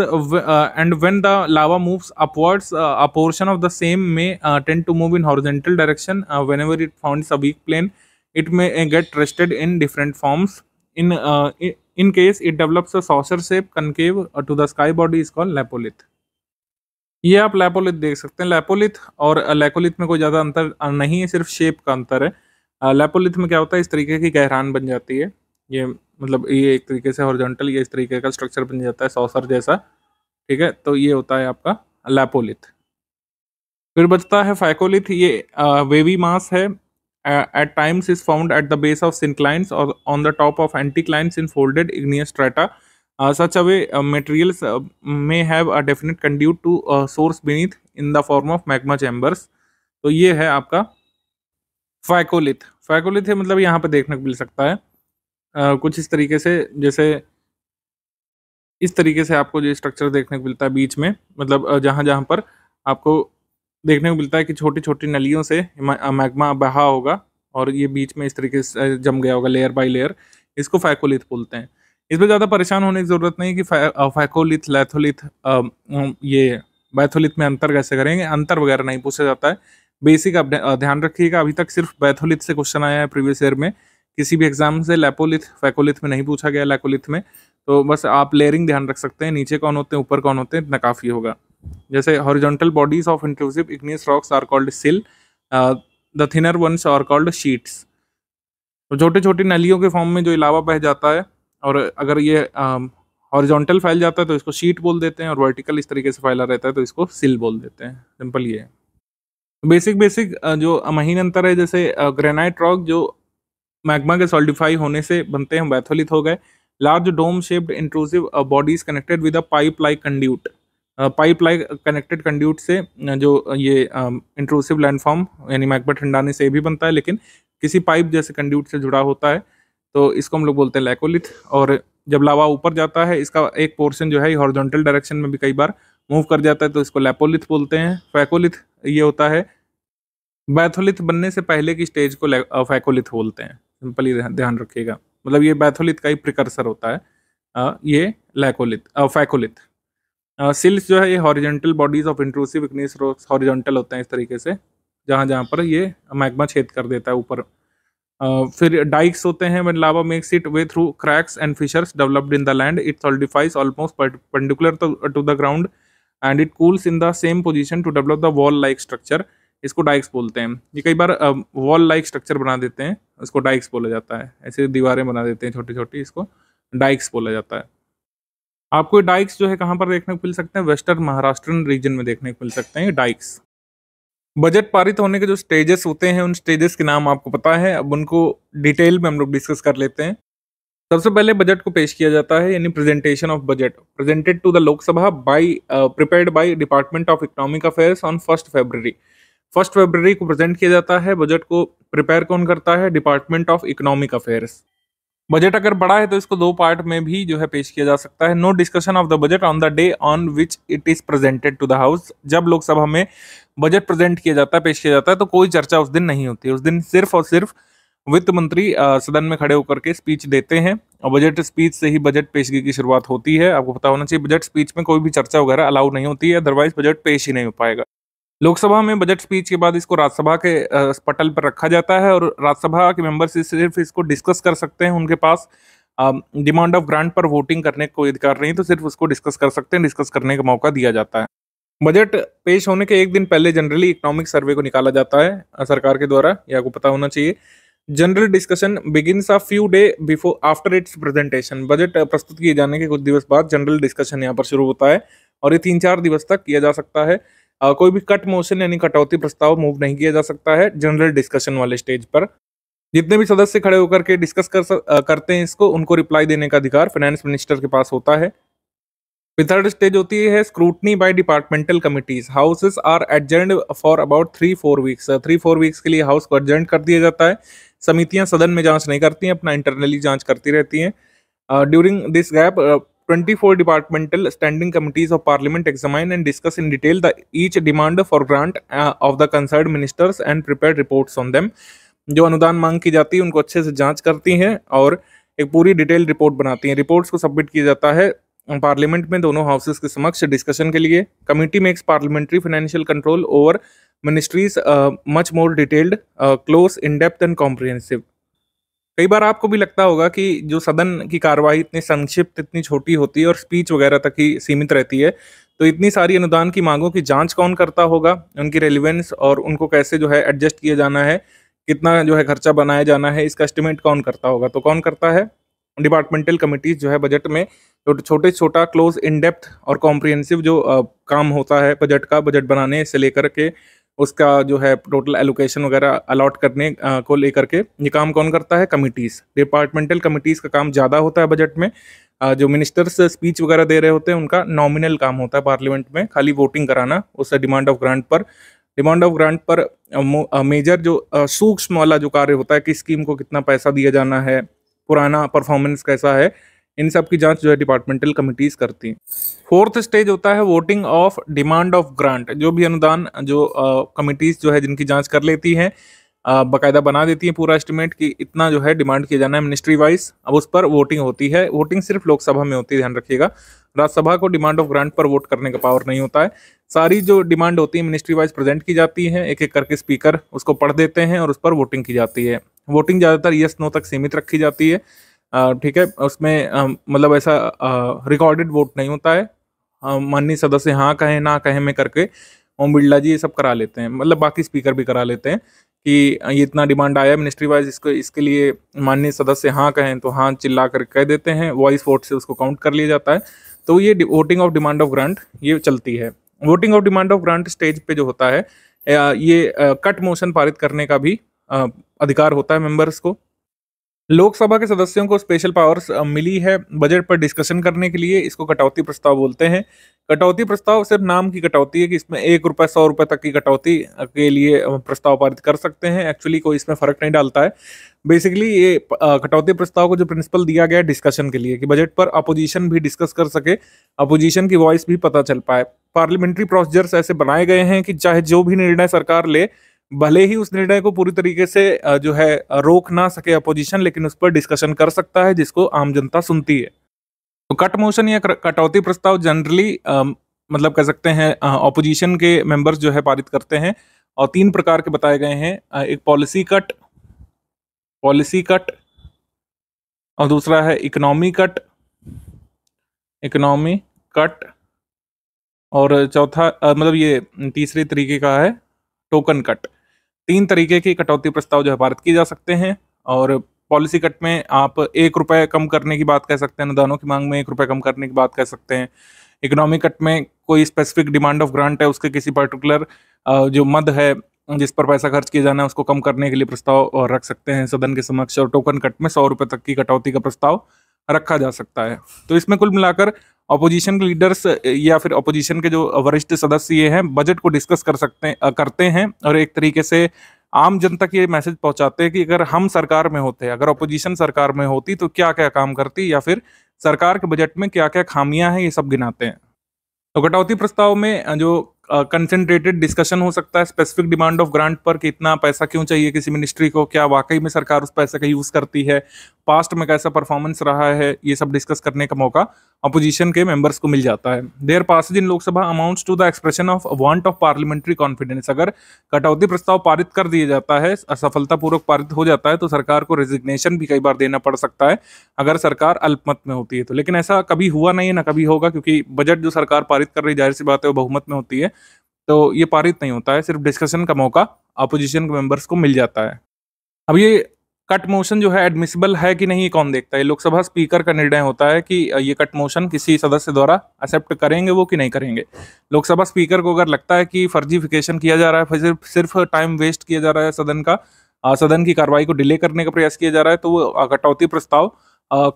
and when the lava moves upwards a portion of the same may tend to move in horizontal direction whenever it found a weak plane it may get rested in different forms in in case it develops a saucer shape concave to the sky body is is called ये आप लेपोलिथ देख सकते हैं लेपोलिथ और laccolith में कोई ज़्यादा अंतर नहीं है सिर्फ शेप का अंतर है लेपोलिथ में क्या होता है इस तरीके की गहरान बन जाती है ये मतलब ये एक तरीके से हॉरिजॉन्टल ये इस तरीके का स्ट्रक्चर बन जाता है सॉसर जैसा ठीक है तो ये होता है आपका लैपोलिथ फिर बचता है फैकोलिथ ये वेवी मास है at times is found at the base of synclines और on the top of anticlines in folded igneous strata such wavy materials may have a definite conduit to source beneath in the form of magma chambers तो ये है आपका phacolith फाइकोलिथ मतलब यहाँ पे देखने को मिल सकता है कुछ इस तरीके से जैसे इस तरीके से आपको जो स्ट्रक्चर देखने को मिलता है बीच में मतलब जहाँ जहाँ पर आपको देखने को मिलता है कि छोटी छोटी नलियों से मैग्मा बहा होगा और ये बीच में इस तरीके से जम गया होगा लेयर बाय लेयर इसको फैकोलिथ बोलते हैं इसमें ज़्यादा परेशान होने की ज़रूरत नहीं कि फैकोलिथ लैथोलिथ ये बैथोलिथ में अंतर कैसे करेंगे अंतर वगैरह नहीं पूछा जाता है बेसिक आप ध्यान रखिएगा अभी तक सिर्फ बैथोलिथ से क्वेश्चन आया है प्रीवियस ईयर में किसी भी एग्जाम से लेपोलिथ फैकोलिथ में नहीं पूछा गया लेकोलिथ में तो बस आप लेयरिंग ध्यान रख सकते हैं नीचे कौन होते हैं ऊपर कौन होते हैं इतना काफ़ी होगा जैसे horizontal bodies of inclusive igneous rocks are called sill the thinner ones are called sheets तो छोटे छोटे नलियों के फॉर्म में जो इलावा बह जाता है और अगर ये हॉरिजॉन्टल um, फैल जाता है तो इसको शीट बोल देते हैं और वर्टिकल इस तरीके से फैला रहता है तो इसको सिल बोल देते हैं सिंपल ये है बेसिक बेसिक uh, जो महीन अंतर है जैसे ग्रेनाइट uh, रॉक जो मैग्मा के सॉलिडिफाई होने से बनते हैं बैथोलिथ हो गए large dome shaped intrusive bodies connected with a pipe like conduit pipe like connected conduit से uh, जो uh, ये इंट्रूसिव um, लैंडफॉर्म यानी मैग्मा ठंडाने से भी बनता है लेकिन किसी पाइप जैसे कंड्यूट से जुड़ा होता है तो इसको हम लोग बोलते हैं लैकोलिथ और जब लावा ऊपर जाता है इसका एक पोर्शन जो है हॉर्जोंटल डायरेक्शन में भी कई बार मूव कर जाता है तो इसको लैपोलिथ बोलते हैं फैकोलिथ ये होता है बैथोलिथ बनने से पहले की स्टेज को फैकोलिथ uh, बोलते हैं सिंपली ध्यान रखिएगा मतलब ये बैथोलिथ का ही प्रिकर्सर होता है आ, ये लैकोलिथ फैकोलिथ सिल्स जो है ये horizontal bodies of intrusive igneous rocks horizontal होते हैं इस तरीके से जहाँ जहाँ पर ये मैग्मा छेद कर देता है ऊपर फिर डाइक्स होते हैं when lava makes it way through cracks and fissures developed in the land it solidifies almost particular to the ground and it cools in the same position to develop the wall like structure इसको dykes बोलते हैं ये कई बार wall like structure बना देते हैं इसको dykes बोला जाता है ऐसे दीवारें बना देते हैं छोटी छोटी इसको डाइक्स बोला जाता है आपको ये डाइक्स जो है कहाँ पर देखने को मिल सकते हैं वेस्टर्न महाराष्ट्र रीजन में देखने को मिल सकते हैं डाइक्स बजट पारित होने के जो स्टेजेस होते हैं उन स्टेजेस के नाम आपको पता है अब उनको डिटेल में हम लोग डिस्कस कर लेते हैं सबसे पहले बजट को पेश किया जाता है यानी presentation of budget presented to the Lok Sabha by prepared by department of economic affairs on first February first फरवरी को प्रेजेंट किया जाता है बजट को प्रिपेयर कौन करता है department of economic affairs budget अगर बड़ा है तो इसको दो पार्ट में भी जो है पेश किया जा सकता है no discussion of the budget on the day on which it is presented to the house जब लोकसभा में बजट प्रेजेंट किया जाता है पेश किया जाता है तो कोई चर्चा उस दिन नहीं होती उस दिन सिर्फ और सिर्फ वित्त मंत्री सदन में खड़े होकर के स्पीच देते हैं और बजट स्पीच से ही बजट पेशगी की शुरुआत होती है आपको पता होना चाहिए बजट स्पीच में कोई भी चर्चा वगैरह अलाउ नहीं होती है अदरवाइज बजट पेश ही नहीं हो पाएगा लोकसभा में बजट स्पीच के बाद इसको राज्यसभा के पटल पर रखा जाता है और राज्यसभा के मेंबर्स सिर्फ इसको डिस्कस कर सकते हैं उनके पास डिमांड ऑफ ग्रांट पर वोटिंग करने को कोई अधिकार नहीं तो सिर्फ उसको डिस्कस कर सकते हैं डिस्कस करने का मौका दिया जाता है बजट पेश होने के एक दिन पहले जनरली इकोनॉमिक सर्वे को निकाला जाता है सरकार के द्वारा यह आपको पता होना चाहिए general discussion begins a few day before after its presentation budget प्रस्तुत किए जाने के कुछ दिवस बाद जनरल डिस्कशन यहाँ पर शुरू होता है और ये तीन चार दिवस तक किया जा सकता है आ, कोई भी कट मोशन यानी कटौती प्रस्ताव मूव नहीं किया जा सकता है जनरल डिस्कशन वाले स्टेज पर जितने भी सदस्य खड़े होकर के डिस्कस कर आ, करते हैं इसको उनको रिप्लाई देने का अधिकार फाइनेंस मिनिस्टर के पास होता है थर्ड स्टेज होती है scrutiny by departmental committees houses are adjourned for about three four weeks three four weeks के लिए हाउस को एडजेंड कर दिया जाता है समितियां सदन में जांच नहीं करती हैं अपना इंटरनली जांच करती रहती हैं during this gap 24 departmental standing committees of parliament examine and discuss in detail the each demand for grant uh, of the concerned ministers and prepare reports on them जो अनुदान मांग की जाती है उनको अच्छे से जांच करती हैं और एक पूरी डिटेल रिपोर्ट बनाती हैं रिपोर्ट्स को सबमिट किया जाता है पार्लियामेंट में दोनों हाउसेस के समक्ष डिस्कशन के लिए committee makes parliamentary financial control over ministries much more detailed close in depth and comprehensive कई बार आपको भी लगता होगा कि जो सदन की कार्यवाही इतनी संक्षिप्त इतनी छोटी होती है और स्पीच वगैरह तक ही सीमित रहती है तो इतनी सारी अनुदान की मांगों की जांच कौन करता होगा उनकी रेलिवेंस और उनको कैसे जो है एडजस्ट किया जाना है कितना जो है खर्चा बनाया जाना है इसका एस्टिमेट कौन करता होगा तो कौन करता है डिपार्टमेंटल कमिटीज जो है बजट में तो छोटे छोटा क्लोज इन डेप्थ और कॉम्प्रिहेंसिव जो काम होता है बजट का बजट बनाने से लेकर के उसका जो है टोटल एलोकेशन वगैरह अलॉट करने को लेकर के ये काम कौन करता है कमिटीज़ डिपार्टमेंटल कमिटीज़ का काम ज़्यादा होता है बजट में जो मिनिस्टर्स स्पीच वगैरह दे रहे होते हैं उनका नॉमिनल काम होता है पार्लियामेंट में खाली वोटिंग कराना उस डिमांड ऑफ ग्रांट पर डिमांड ऑफ ग्रांट पर मेजर जो सूक्ष्म वाला जो कार्य होता है कि स्कीम को कितना पैसा दिया जाना है पुराना परफॉर्मेंस कैसा है इन सब की जांच जो है डिपार्टमेंटल कमिटीज करती हैं फोर्थ स्टेज होता है voting of demand of grant जो भी अनुदान जो कमिटीज जो है जिनकी जांच कर लेती हैं बाकायदा बना देती है पूरा एस्टिमेट कि इतना जो है डिमांड किया जाना है मिनिस्ट्री वाइज अब उस पर वोटिंग होती है वोटिंग सिर्फ लोकसभा में होती है ध्यान रखिएगा राज्यसभा को डिमांड ऑफ ग्रांट पर वोट करने का पावर नहीं होता है सारी जो डिमांड होती है मिनिस्ट्री वाइज प्रेजेंट की जाती है एक एक करके स्पीकर उसको पढ़ देते हैं और उस पर वोटिंग की जाती है वोटिंग ज़्यादातर यस नो तक सीमित रखी जाती है ठीक है उसमें मतलब ऐसा रिकॉर्डेड वोट नहीं होता है माननीय सदस्य हाँ कहें ना कहें में करके ओम बिरला जी ये सब करा लेते हैं मतलब बाकी स्पीकर भी करा लेते हैं कि ये इतना डिमांड आया मिनिस्ट्री वाइज इसको इसके लिए माननीय सदस्य हाँ कहें तो हाँ चिल्ला कर कह देते हैं वॉइस वोट से उसको काउंट कर लिया जाता है तो ये voting of demand of grant ये चलती है voting of demand of grant stage पे जो होता है ये कट मोशन पारित करने का भी अधिकार होता है मेंबर्स को लोकसभा के सदस्यों को स्पेशल पावर्स मिली है बजट पर डिस्कशन करने के लिए इसको कटौती प्रस्ताव बोलते हैं कटौती प्रस्ताव सिर्फ नाम की कटौती है कि इसमें एक रुपए सौ रुपए तक की कटौती के लिए प्रस्ताव पारित कर सकते हैं एक्चुअली कोई इसमें फर्क नहीं डालता है बेसिकली ये कटौती प्रस्ताव को जो प्रिंसिपल दिया गया है डिस्कशन के लिए कि बजट पर अपोजिशन भी डिस्कस कर सके अपोजिशन की वॉइस भी पता चल पाए पार्लियामेंट्री प्रोसीजर्स ऐसे बनाए गए हैं कि चाहे जो भी निर्णय सरकार ले भले ही उस निर्णय को पूरी तरीके से जो है रोक ना सके अपोजिशन लेकिन उस पर डिस्कशन कर सकता है जिसको आम जनता सुनती है तो कट मोशन या कटौती प्रस्ताव जनरली मतलब कह सकते हैं अपोजिशन के मेंबर्स जो है पारित करते हैं और तीन प्रकार के बताए गए हैं एक पॉलिसी कट पॉलिसी कट और दूसरा है इकोनॉमी कट इकोनॉमी कट और चौथा मतलब ये तीसरे तरीके का है टोकन कट तीन तरीके की कटौती प्रस्ताव जो है पारित किए जा सकते हैं और पॉलिसी कट में आप एक रुपये कम करने की बात कह सकते हैं अनुदानों की मांग में एक रुपये कम करने की बात कह सकते हैं इकोनॉमिक कट में कोई स्पेसिफिक डिमांड ऑफ ग्रांट है उसके किसी पर्टिकुलर जो मद है जिस पर पैसा खर्च किया जाना है उसको कम करने के लिए प्रस्ताव रख सकते हैं सदन के समक्ष और टोकन कट में सौ रुपये तक की कटौती का प्रस्ताव रखा जा सकता है तो इसमें कुल मिलाकर अपोजिशन के लीडर्स eh, या फिर अपोजिशन के जो वरिष्ठ सदस्य ये हैं बजट को डिस्कस कर सकते करते हैं और एक तरीके से आम जनता के ये मैसेज पहुंचाते हैं कि अगर हम सरकार में होते अगर अपोजिशन सरकार में होती तो क्या क्या काम करती या फिर सरकार के बजट में क्या क्या खामियां हैं ये सब गिनाते हैं तो कटौती प्रस्ताव में जो कंसेंट्रेटेड डिस्कशन हो सकता है स्पेसिफिक डिमांड ऑफ ग्रांट पर कि इतना पैसा क्यों चाहिए किसी मिनिस्ट्री को क्या वाकई में सरकार उस पैसे का यूज़ करती है पास्ट में कैसा परफॉर्मेंस रहा है ये सब डिस्कस करने का मौका अपोजिशन के मेंबर्स को मिल जाता है there pass in Lok Sabha amounts to the expression of want of parliamentary confidence अगर कटौती प्रस्ताव पारित कर दिया जाता है असफलतापूर्वक पारित हो जाता है तो सरकार को रेजिग्नेशन भी कई बार देना पड़ सकता है अगर सरकार अल्पमत में होती है तो लेकिन ऐसा कभी हुआ नहीं है ना कभी होगा क्योंकि बजट जो सरकार पारित कर रही जाहिर सी बात है वो बहुमत में होती है तो ये पारित नहीं होता है सिर्फ डिस्कशन का मौका अपोजिशन के मेंबर्स को मिल जाता है अब ये कट मोशन जो है एडमिसिबल है कि नहीं कौन देखता है लोकसभा स्पीकर का निर्णय होता है कि ये कट मोशन किसी सदस्य द्वारा एक्सेप्ट करेंगे वो कि नहीं करेंगे लोकसभा स्पीकर को अगर लगता है कि फर्जीफिकेशन किया जा रहा है सिर्फ सिर्फ टाइम वेस्ट किया जा रहा है सदन का सदन की कार्रवाई को डिले करने का प्रयास किया जा रहा है तो वो कटौती प्रस्ताव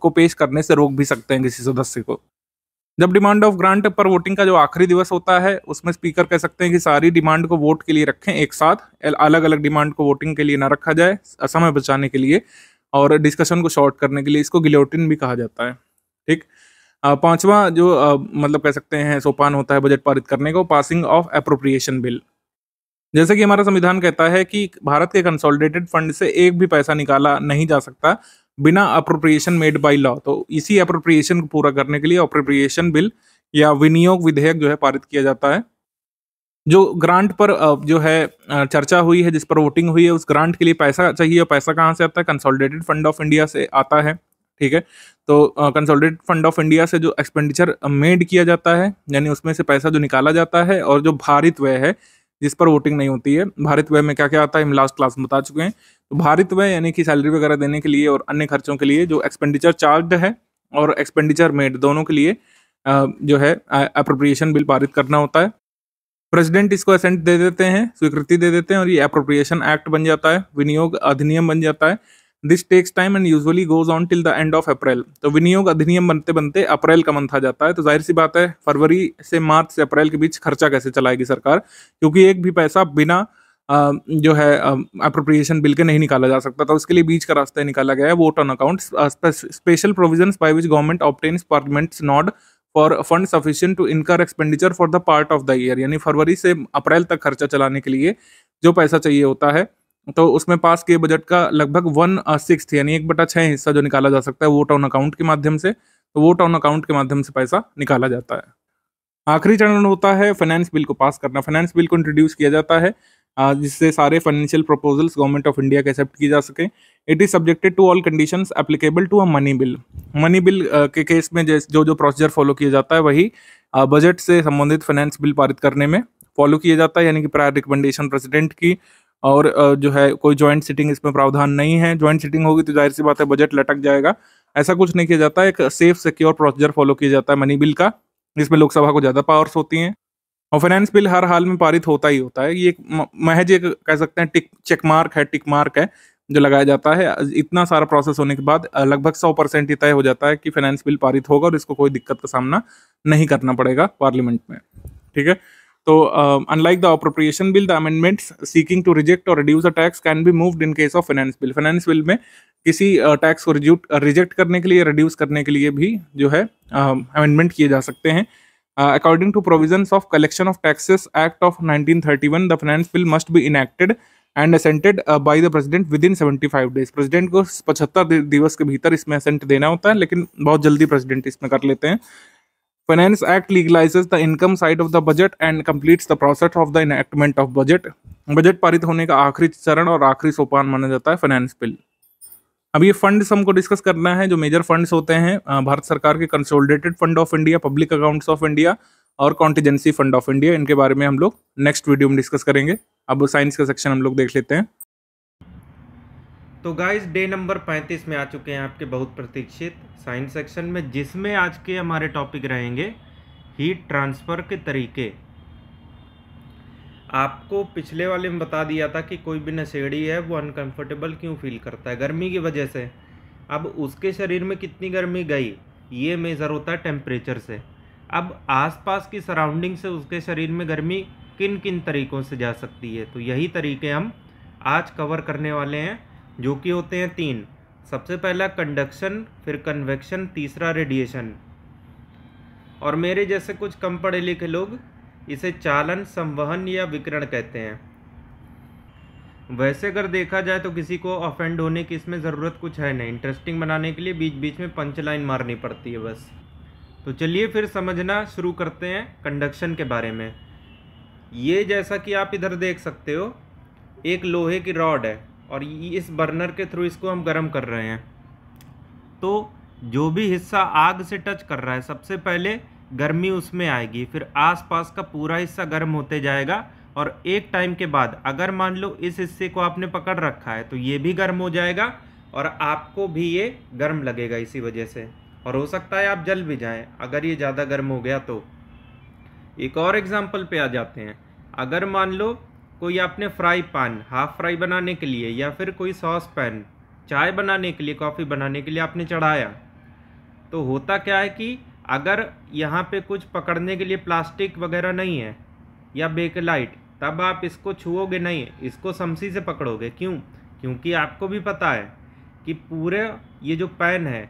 को पेश करने से रोक भी सकते हैं किसी सदस्य को जब डिमांड ऑफ ग्रांट पर वोटिंग का जो आखिरी दिवस होता है उसमें स्पीकर कह सकते हैं कि सारी डिमांड को वोट के लिए रखें एक साथ अलग अलग डिमांड को वोटिंग के लिए ना रखा जाए समय बचाने के लिए और डिस्कशन को शॉर्ट करने के लिए इसको गिलोटिन भी कहा जाता है ठीक पांचवा जो आ, मतलब कह सकते हैं सोपान होता है बजट पारित करने को पासिंग ऑफ अप्रोप्रिएशन बिल जैसे कि हमारा संविधान कहता है कि भारत के कंसोलिडेटेड फंड से एक भी पैसा निकाला नहीं जा सकता बिना अप्रोप्रिएशन मेड बाई लॉ तो इसी अप्रोप्रिएशन को पूरा करने के लिए अप्रोप्रिएशन बिल या विनियोग विधेयक जो है पारित किया जाता है जो ग्रांट पर जो है चर्चा हुई है जिस पर वोटिंग हुई है उस ग्रांट के लिए पैसा चाहिए और पैसा कहाँ से आता है कंसोलिडेटेड फंड ऑफ इंडिया से आता है ठीक है तो कंसोलिडेटेड फंड ऑफ इंडिया से जो एक्सपेंडिचर मेड किया जाता है यानी उसमें से पैसा जो निकाला जाता है और जो भारित व्यय है जिस पर वोटिंग नहीं होती है भारत व्यय में क्या क्या आता है हम लास्ट क्लास में बता चुके हैं भारित व्यय यानी कि सैलरी वगैरह देने के लिए और अन्य खर्चों के लिए जो एक्सपेंडिचर चार्ज है और एक्सपेंडिचर मेड दोनों के लिए जो है अप्रोप्रिएशन बिल पारित करना होता है प्रेसिडेंट इसको असेंट दे देते हैं स्वीकृति दे देते हैं और ये अप्रोप्रिएशन एक्ट बन जाता है विनियोग अधिनियम बन जाता है this takes time and usually goes on till the end of April तो विनियोग अधिनियम बनते बनते अप्रैल का मंथ आ जाता है तो जाहिर सी बात है फरवरी से मार्च से अप्रैल के बीच खर्चा कैसे चलाएगी सरकार क्योंकि एक भी पैसा बिना जो है अप्रोप्रिएशन बिल के नहीं निकाला जा सकता था उसके लिए बीच का रास्ता निकाला गया है vote on account special provision by which government obtains parliament's not for fund sufficient to incur expenditure for the part of the year यानी फरवरी से अप्रैल तक खर्चा चलाने के लिए जो पैसा चाहिए होता है तो उसमें पास किए बजट का लगभग वन सिक्स यानी एक बटा छः हिस्सा जो निकाला जा सकता है वोट ऑन अकाउंट के माध्यम से तो वोट ऑन अकाउंट के माध्यम से पैसा निकाला जाता है आखिरी चरण होता है फाइनेंस बिल को पास करना फाइनेंस बिल को इंट्रोड्यूस किया जाता है जिससे सारे financial proposals government of India के एक्सेप्ट की जा सके it is subjected to all conditions applicable to a money bill money bill के केस में जो जो प्रोसीजर फॉलो किया जाता है वही बजट से संबंधित फाइनेंस बिल पारित करने में फॉलो किया जाता है यानी कि प्रायर रिकमेंडेशन प्रेसिडेंट की और जो है कोई ज्वाइंट सिटिंग इसमें प्रावधान नहीं है जॉइंट सिटिंग होगी तो जाहिर सी बात है बजट लटक जाएगा ऐसा कुछ नहीं किया जाता एक सेफ सिक्योर प्रोसीजर फॉलो किया जाता है मनी बिल का जिसमें लोकसभा को ज़्यादा पावर्स होती हैं और फाइनेंस बिल हर हाल में पारित होता ही होता है ये महज एक कह सकते हैं टिक चेक मार्क है टिक मार्क है जो लगाया जाता है इतना सारा प्रोसेस होने के बाद लगभग सौ परसेंट ही तय हो जाता है कि फाइनेंस बिल पारित होगा और इसको कोई दिक्कत का सामना नहीं करना पड़ेगा पार्लियामेंट में ठीक है तो unlike the appropriation bill the amendments seeking to reject और reduce tax can be moved in case of finance bill finance bill में किसी टैक्स को रिजेक्ट करने के लिए रिड्यूस करने के लिए भी जो है अमेंडमेंट किए जा सकते हैं Uh, according to provisions of collection of taxes act of 1931 the finance bill must be enacted and assented by the president within five days president को पचहत्तर दिवस के भीतर इसमें असेंट देना होता है लेकिन बहुत जल्दी प्रेजिडेंट इसमें कर लेते हैं finance act legalize the income side of the budget and completes the process of the enactment of budget budget पारित होने का आखिरी चरण और आखिरी सोपान माना जाता है फाइनेंस बिल अब ये फंड्स हमको डिस्कस करना है जो मेजर फंड्स होते हैं भारत सरकार के consolidated fund of India public accounts of India और कॉन्टीजेंसी फंड ऑफ इंडिया इनके बारे में हम लोग नेक्स्ट वीडियो में डिस्कस करेंगे अब साइंस का सेक्शन हम लोग देख लेते हैं तो गाइस डे नंबर 35 में आ चुके हैं आपके बहुत प्रतीक्षित साइंस सेक्शन में जिसमें आज के हमारे टॉपिक रहेंगे हीट ट्रांसफ़र के तरीके आपको पिछले वाले में बता दिया था कि कोई भी नशेड़ी है वो अनकंफर्टेबल क्यों फील करता है गर्मी की वजह से अब उसके शरीर में कितनी गर्मी गई ये मेज़र होता है टेम्परेचर से अब आसपास की सराउंडिंग से उसके शरीर में गर्मी किन किन तरीक़ों से जा सकती है तो यही तरीके हम आज कवर करने वाले हैं जो कि होते हैं तीन सबसे पहला कंडक्शन फिर कन्वेक्शन तीसरा रेडिएशन और मेरे जैसे कुछ कम पढ़े लिखे लोग इसे चालन संवहन या विकरण कहते हैं वैसे अगर देखा जाए तो किसी को ऑफेंड होने की इसमें ज़रूरत कुछ है नहीं इंटरेस्टिंग बनाने के लिए बीच बीच में पंच लाइन मारनी पड़ती है बस तो चलिए फिर समझना शुरू करते हैं कंडक्शन के बारे में ये जैसा कि आप इधर देख सकते हो एक लोहे की रॉड है और इस बर्नर के थ्रू इसको हम गर्म कर रहे हैं तो जो भी हिस्सा आग से टच कर रहा है सबसे पहले गर्मी उसमें आएगी फिर आसपास का पूरा हिस्सा गर्म होते जाएगा और एक टाइम के बाद अगर मान लो इस हिस्से को आपने पकड़ रखा है तो ये भी गर्म हो जाएगा और आपको भी ये गर्म लगेगा इसी वजह से और हो सकता है आप जल भी जाएं अगर ये ज़्यादा गर्म हो गया तो एक और एग्ज़ाम्पल पे आ जाते हैं अगर मान लो कोई आपने फ्राई पैन हाफ़ फ्राई बनाने के लिए या फिर कोई सॉस पैन चाय बनाने के लिए कॉफ़ी बनाने के लिए आपने चढ़ाया तो होता क्या है कि अगर यहाँ पे कुछ पकड़ने के लिए प्लास्टिक वगैरह नहीं है या बेकलाइट तब आप इसको छुओगे नहीं इसको शमसी से पकड़ोगे क्यों क्योंकि आपको भी पता है कि पूरे ये जो पैन है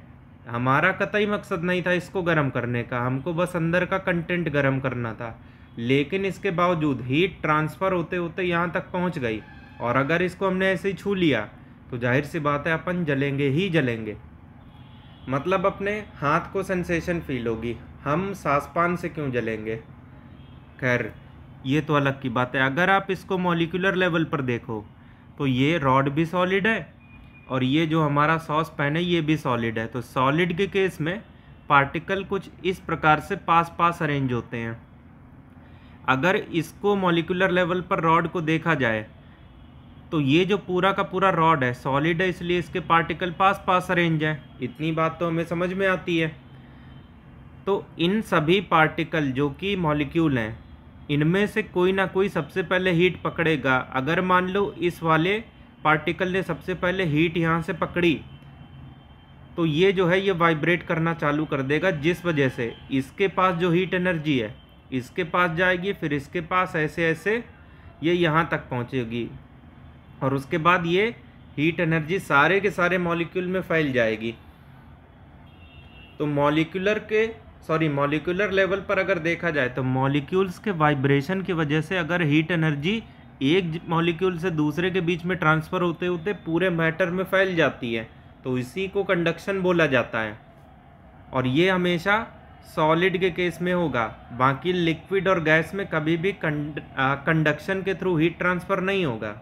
हमारा कतई मकसद नहीं था इसको गर्म करने का हमको बस अंदर का कंटेंट गर्म करना था लेकिन इसके बावजूद हीट ट्रांसफ़र होते होते यहाँ तक पहुँच गई और अगर इसको हमने ऐसे ही छू लिया तो जाहिर सी बात है अपन जलेंगे ही जलेंगे मतलब अपने हाथ को सेंसेशन फील होगी हम सासपान से क्यों जलेंगे खैर ये तो अलग की बात है अगर आप इसको मोलिकुलर लेवल पर देखो तो ये रॉड भी सॉलिड है और ये जो हमारा सॉस पैन है ये भी सॉलिड है तो सॉलिड के केस में पार्टिकल कुछ इस प्रकार से पास पास अरेंज होते हैं अगर इसको मोलिकुलर लेवल पर रॉड को देखा जाए तो ये जो पूरा का पूरा रॉड है सॉलिड है इसलिए इसके पार्टिकल पास पास अरेंज है इतनी बात तो हमें समझ में आती है तो इन सभी पार्टिकल जो कि मॉलिक्यूल हैं इनमें से कोई ना कोई सबसे पहले हीट पकड़ेगा अगर मान लो इस वाले पार्टिकल ने सबसे पहले हीट यहाँ से पकड़ी तो ये जो है ये वाइब्रेट करना चालू कर देगा जिस वजह से इसके पास जो हीट एनर्जी है इसके पास जाएगी फिर इसके पास ऐसे ऐसे ये यहाँ तक पहुँचेगी और उसके बाद ये हीट एनर्जी सारे के सारे मॉलिक्यूल में फैल जाएगी तो मॉलिक्यूलर के सॉरी मॉलिक्यूलर लेवल पर अगर देखा जाए तो मॉलिक्यूल्स के वाइब्रेशन की वजह से अगर हीट एनर्जी एक मॉलिक्यूल से दूसरे के बीच में ट्रांसफ़र होते होते पूरे मैटर में फैल जाती है तो इसी को कंडक्शन बोला जाता है और ये हमेशा सॉलिड के केस में होगा बाकी लिक्विड और गैस में कभी भी कंड, कंडक्शन के थ्रू हीट ट्रांसफ़र नहीं होगा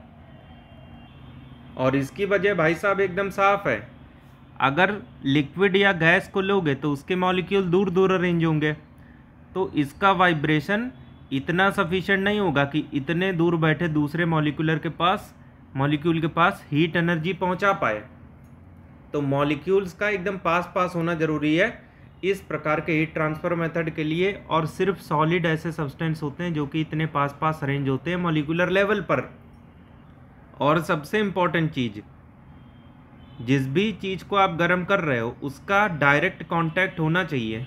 और इसकी वजह भाई साहब एकदम साफ है अगर लिक्विड या गैस को लोगे तो उसके मॉलिक्यूल दूर दूर अरेंज होंगे तो इसका वाइब्रेशन इतना सफिशेंट नहीं होगा कि इतने दूर बैठे दूसरे मॉलिकुलर के पास मॉलिक्यूल के पास हीट एनर्जी पहुंचा पाए तो मॉलिक्यूल्स का एकदम पास पास होना ज़रूरी है इस प्रकार के हीट ट्रांसफ़र मेथड के लिए और सिर्फ सॉलिड ऐसे सब्सटेंस होते हैं जो कि इतने पास पास अरेंज होते हैं मॉलिकुलर लेवल पर और सबसे इम्पॉर्टेंट चीज़ जिस भी चीज़ को आप गर्म कर रहे हो उसका डायरेक्ट कांटेक्ट होना चाहिए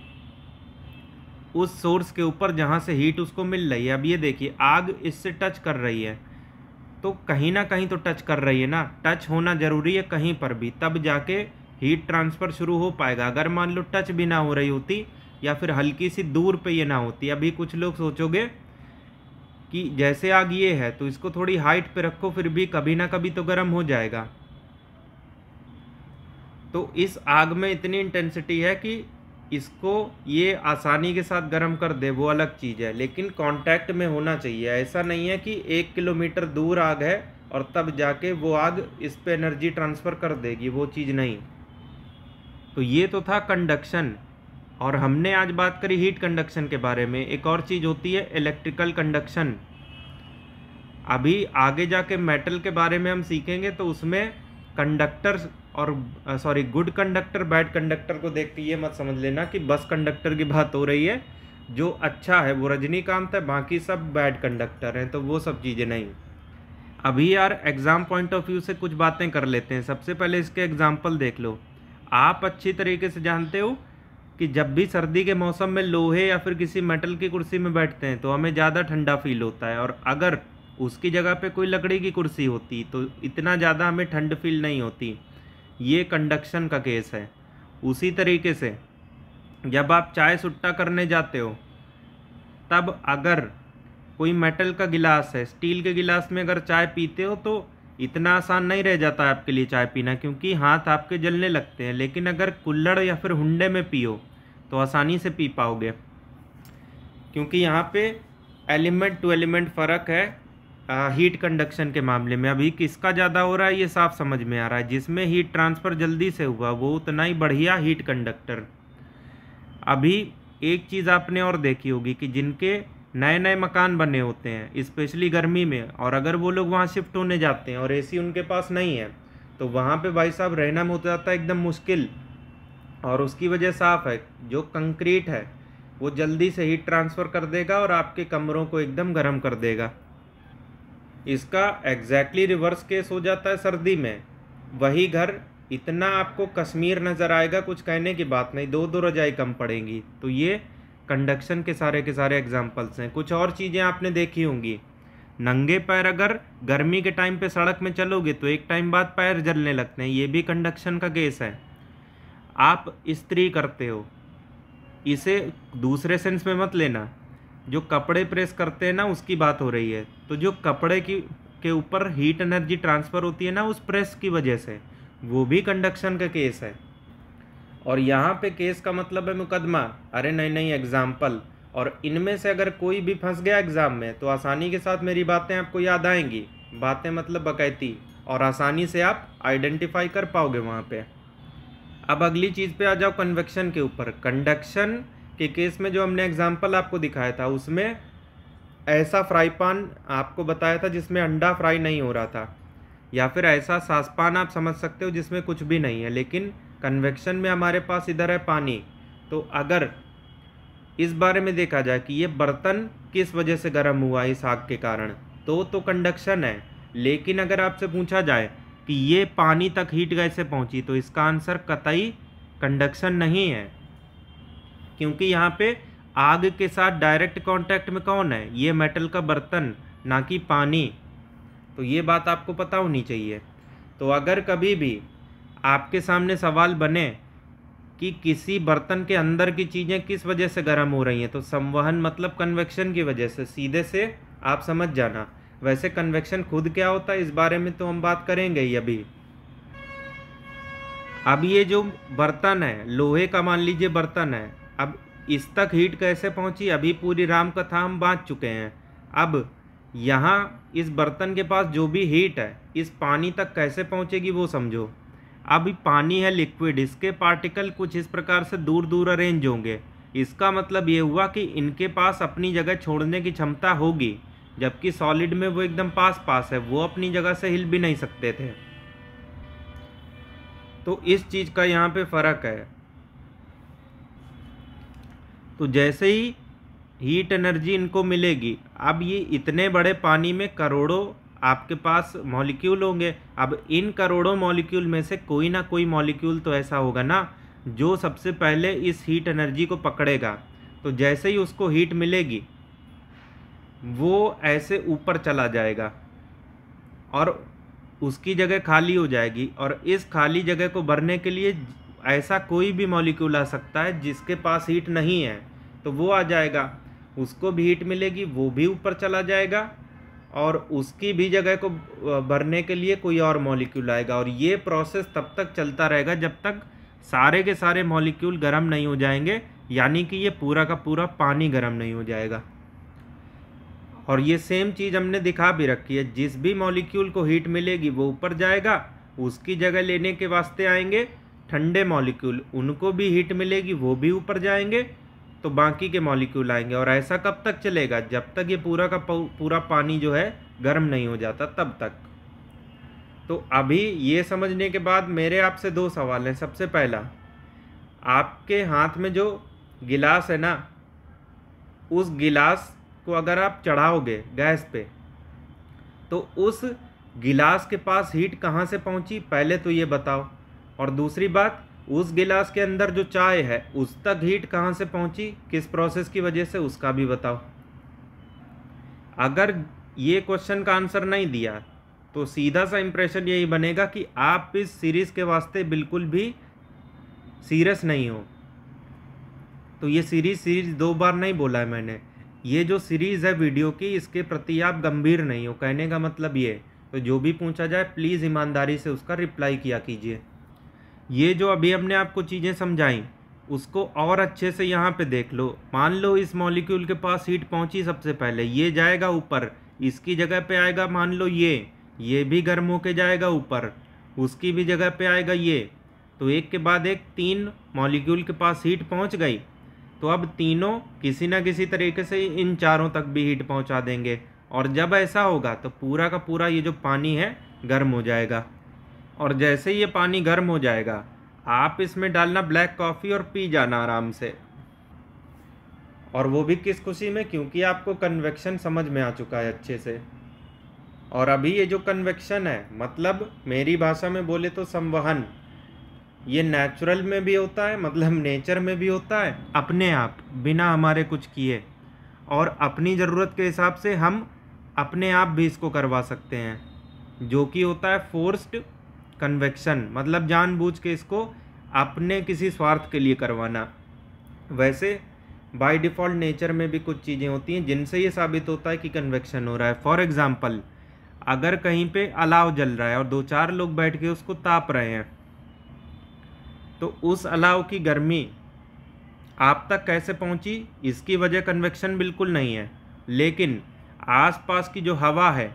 उस सोर्स के ऊपर जहाँ से हीट उसको मिल रही है अब ये देखिए आग इससे टच कर रही है तो कहीं ना कहीं तो टच कर रही है ना टच होना ज़रूरी है कहीं पर भी तब जाके हीट ट्रांसफ़र शुरू हो पाएगा अगर मान लो टच भी ना हो रही होती या फिर हल्की सी दूर पे ये ना होती अभी कुछ लोग सोचोगे कि जैसे आग ये है तो इसको थोड़ी हाइट पे रखो फिर भी कभी ना कभी तो गर्म हो जाएगा तो इस आग में इतनी इंटेंसिटी है कि इसको ये आसानी के साथ गर्म कर दे वो अलग चीज़ है लेकिन कांटेक्ट में होना चाहिए ऐसा नहीं है कि एक किलोमीटर दूर आग है और तब जाके वो आग इस पर एनर्जी ट्रांसफ़र कर देगी वो चीज़ नहीं तो ये तो था कंडक्शन और हमने आज बात करी हीट कंडक्शन के बारे में एक और चीज़ होती है इलेक्ट्रिकल कंडक्शन अभी आगे जाके मेटल के बारे में हम सीखेंगे तो उसमें कंडक्टर और sorry good conductor bad conductor को देख के ये मत समझ लेना कि बस कंडक्टर की बात हो रही है जो अच्छा है वो रजनीकांत है बाकी सब बैड कंडक्टर हैं तो वो सब चीज़ें नहीं अभी यार एग्ज़ाम पॉइंट ऑफ व्यू से कुछ बातें कर लेते हैं सबसे पहले इसके एग्ज़ाम्पल देख लो आप अच्छी तरीके से जानते हो कि जब भी सर्दी के मौसम में लोहे या फिर किसी मेटल की कुर्सी में बैठते हैं तो हमें ज़्यादा ठंडा फील होता है और अगर उसकी जगह पे कोई लकड़ी की कुर्सी होती तो इतना ज़्यादा हमें ठंड फील नहीं होती ये कंडक्शन का केस है उसी तरीके से जब आप चाय सुट्टा करने जाते हो तब अगर कोई मेटल का गिलास है स्टील के गिलास में अगर चाय पीते हो तो इतना आसान नहीं रह जाता आपके लिए चाय पीना क्योंकि हाथ आपके जलने लगते हैं लेकिन अगर कुल्लड़ या फिर हुंडे में पियो तो आसानी से पी पाओगे क्योंकि यहाँ पे एलिमेंट टू एलिमेंट फ़र्क है आ, हीट कंडक्शन के मामले में अभी किसका ज़्यादा हो रहा है ये साफ समझ में आ रहा है जिसमें हीट ट्रांसफ़र जल्दी से हुआ वो उतना ही बढ़िया हीट कंडक्टर अभी एक चीज़ आपने और देखी होगी कि जिनके नए नए मकान बने होते हैं स्पेशली गर्मी में और अगर वो लोग वहाँ शिफ्ट होने जाते हैं और एसी उनके पास नहीं है तो वहाँ पे भाई साहब रहना हो जाता है एकदम मुश्किल और उसकी वजह साफ है जो कंक्रीट है वो जल्दी से हीट ट्रांसफ़र कर देगा और आपके कमरों को एकदम गर्म कर देगा इसका एग्जैक्टली रिवर्स केस हो जाता है सर्दी में वही घर इतना आपको कश्मीर नज़र आएगा कुछ कहने की बात नहीं दो दो रजाई कम पड़ेंगी तो ये कंडक्शन के सारे के सारे एग्जाम्पल्स हैं कुछ और चीज़ें आपने देखी होंगी नंगे पैर अगर गर्मी के टाइम पे सड़क में चलोगे तो एक टाइम बाद पैर जलने लगते हैं ये भी कंडक्शन का गैस है आप इस्त्री करते हो इसे दूसरे सेंस में मत लेना जो कपड़े प्रेस करते हैं ना उसकी बात हो रही है तो जो कपड़े की के ऊपर हीट एनर्जी ट्रांसफ़र होती है ना उस प्रेस की वजह से वो भी कंडक्शन का केस है और यहाँ पे केस का मतलब है मुकदमा अरे नहीं नहीं एग्ज़ाम्पल और इनमें से अगर कोई भी फंस गया एग्ज़ाम में तो आसानी के साथ मेरी बातें आपको याद आएंगी बातें मतलब बकैती और आसानी से आप आइडेंटिफाई कर पाओगे वहाँ पे अब अगली चीज़ पे आ जाओ कन्वेक्शन के ऊपर कंडक्शन के केस में जो हमने एग्ज़ाम्पल आपको दिखाया था उसमें ऐसा फ्राई पान आपको बताया था जिसमें अंडा फ्राई नहीं हो रहा था या फिर ऐसा सासपान आप समझ सकते हो जिसमें कुछ भी नहीं है लेकिन कन्वेक्शन में हमारे पास इधर है पानी तो अगर इस बारे में देखा जाए कि ये बर्तन किस वजह से गर्म हुआ इस आग के कारण तो तो कंडक्शन है लेकिन अगर आपसे पूछा जाए कि ये पानी तक हीट से पहुंची तो इसका आंसर कतई कंडक्शन नहीं है क्योंकि यहाँ पे आग के साथ डायरेक्ट कांटेक्ट में कौन है ये मेटल का बर्तन ना कि पानी तो ये बात आपको पता होनी चाहिए तो अगर कभी भी आपके सामने सवाल बने कि किसी बर्तन के अंदर की चीज़ें किस वजह से गर्म हो रही हैं तो संवहन मतलब कन्वेक्शन की वजह से सीधे से आप समझ जाना वैसे कन्वेक्शन खुद क्या होता है इस बारे में तो हम बात करेंगे ही अभी अब ये जो बर्तन है लोहे का मान लीजिए बर्तन है अब इस तक हीट कैसे पहुंची अभी पूरी राम कथा हम बांध चुके हैं अब यहाँ इस बर्तन के पास जो भी हीट है इस पानी तक कैसे पहुँचेगी वो समझो अभी पानी है लिक्विड इसके पार्टिकल कुछ इस प्रकार से दूर दूर अरेंज होंगे इसका मतलब ये हुआ कि इनके पास अपनी जगह छोड़ने की क्षमता होगी जबकि सॉलिड में वो एकदम पास पास है वो अपनी जगह से हिल भी नहीं सकते थे तो इस चीज़ का यहाँ पे फ़र्क है तो जैसे ही हीट एनर्जी इनको मिलेगी अब ये इतने बड़े पानी में करोड़ों आपके पास मॉलिक्यूल होंगे अब इन करोड़ों मॉलिक्यूल में से कोई ना कोई मॉलिक्यूल तो ऐसा होगा ना जो सबसे पहले इस हीट एनर्जी को पकड़ेगा तो जैसे ही उसको हीट मिलेगी वो ऐसे ऊपर चला जाएगा और उसकी जगह खाली हो जाएगी और इस खाली जगह को भरने के लिए ऐसा कोई भी मॉलिक्यूल आ सकता है जिसके पास हीट नहीं है तो वो आ जाएगा उसको भी हीट मिलेगी वो भी ऊपर चला जाएगा और उसकी भी जगह को भरने के लिए कोई और मॉलिक्यूल आएगा और ये प्रोसेस तब तक चलता रहेगा जब तक सारे के सारे मॉलिक्यूल गर्म नहीं हो जाएंगे यानी कि ये पूरा का पूरा पानी गर्म नहीं हो जाएगा और ये सेम चीज़ हमने दिखा भी रखी है जिस भी मॉलिक्यूल को हीट मिलेगी वो ऊपर जाएगा उसकी जगह लेने के वास्ते आएंगे ठंडे मॉलिक्यूल उनको भी हीट मिलेगी वो भी ऊपर जाएंगे तो बाकी के मॉलिक्यूल आएंगे और ऐसा कब तक चलेगा जब तक ये पूरा का पूरा पानी जो है गर्म नहीं हो जाता तब तक तो अभी ये समझने के बाद मेरे आपसे दो सवाल हैं सबसे पहला आपके हाथ में जो गिलास है ना उस गिलास को अगर आप चढ़ाओगे गैस पे तो उस गिलास के पास हीट कहाँ से पहुँची पहले तो ये बताओ और दूसरी बात उस गिलास के अंदर जो चाय है उस तक हीट कहाँ से पहुँची किस प्रोसेस की वजह से उसका भी बताओ अगर ये क्वेश्चन का आंसर नहीं दिया तो सीधा सा इम्प्रेशन यही बनेगा कि आप इस सीरीज़ के वास्ते बिल्कुल भी सीरियस नहीं हो तो ये सीरीज़ सीरीज़ दो बार नहीं बोला है मैंने ये जो सीरीज़ है वीडियो की इसके प्रति आप गंभीर नहीं हो कहने का मतलब ये तो जो भी पूछा जाए प्लीज़ ईमानदारी से उसका रिप्लाई किया कीजिए ये जो अभी हमने आपको चीज़ें समझाई उसको और अच्छे से यहाँ पे देख लो मान लो इस मॉलिक्यूल के पास हीट पहुँची सबसे पहले ये जाएगा ऊपर इसकी जगह पे आएगा मान लो ये ये भी गर्म होके जाएगा ऊपर उसकी भी जगह पे आएगा ये तो एक के बाद एक तीन मॉलिक्यूल के पास हीट पहुँच गई तो अब तीनों किसी ना किसी तरीके से इन चारों तक भी हीट पहुँचा देंगे और जब ऐसा होगा तो पूरा का पूरा ये जो पानी है गर्म हो जाएगा और जैसे ही ये पानी गर्म हो जाएगा आप इसमें डालना ब्लैक कॉफ़ी और पी जाना आराम से और वो भी किस खुशी में क्योंकि आपको कन्वेक्शन समझ में आ चुका है अच्छे से और अभी ये जो कन्वेक्शन है मतलब मेरी भाषा में बोले तो संवहन ये नेचुरल में भी होता है मतलब नेचर में भी होता है अपने आप बिना हमारे कुछ किए और अपनी ज़रूरत के हिसाब से हम अपने आप भी इसको करवा सकते हैं जो कि होता है फोर्स्ड कन्वेक्शन मतलब जानबूझ के इसको अपने किसी स्वार्थ के लिए करवाना वैसे बाय डिफ़ॉल्ट नेचर में भी कुछ चीज़ें होती हैं जिनसे ये साबित होता है कि कन्वेक्शन हो रहा है फॉर एग्ज़ाम्पल अगर कहीं पे अलाव जल रहा है और दो चार लोग बैठ के उसको ताप रहे हैं तो उस अलाव की गर्मी आप तक कैसे पहुंची इसकी वजह कन्वेक्शन बिल्कुल नहीं है लेकिन आसपास की जो हवा है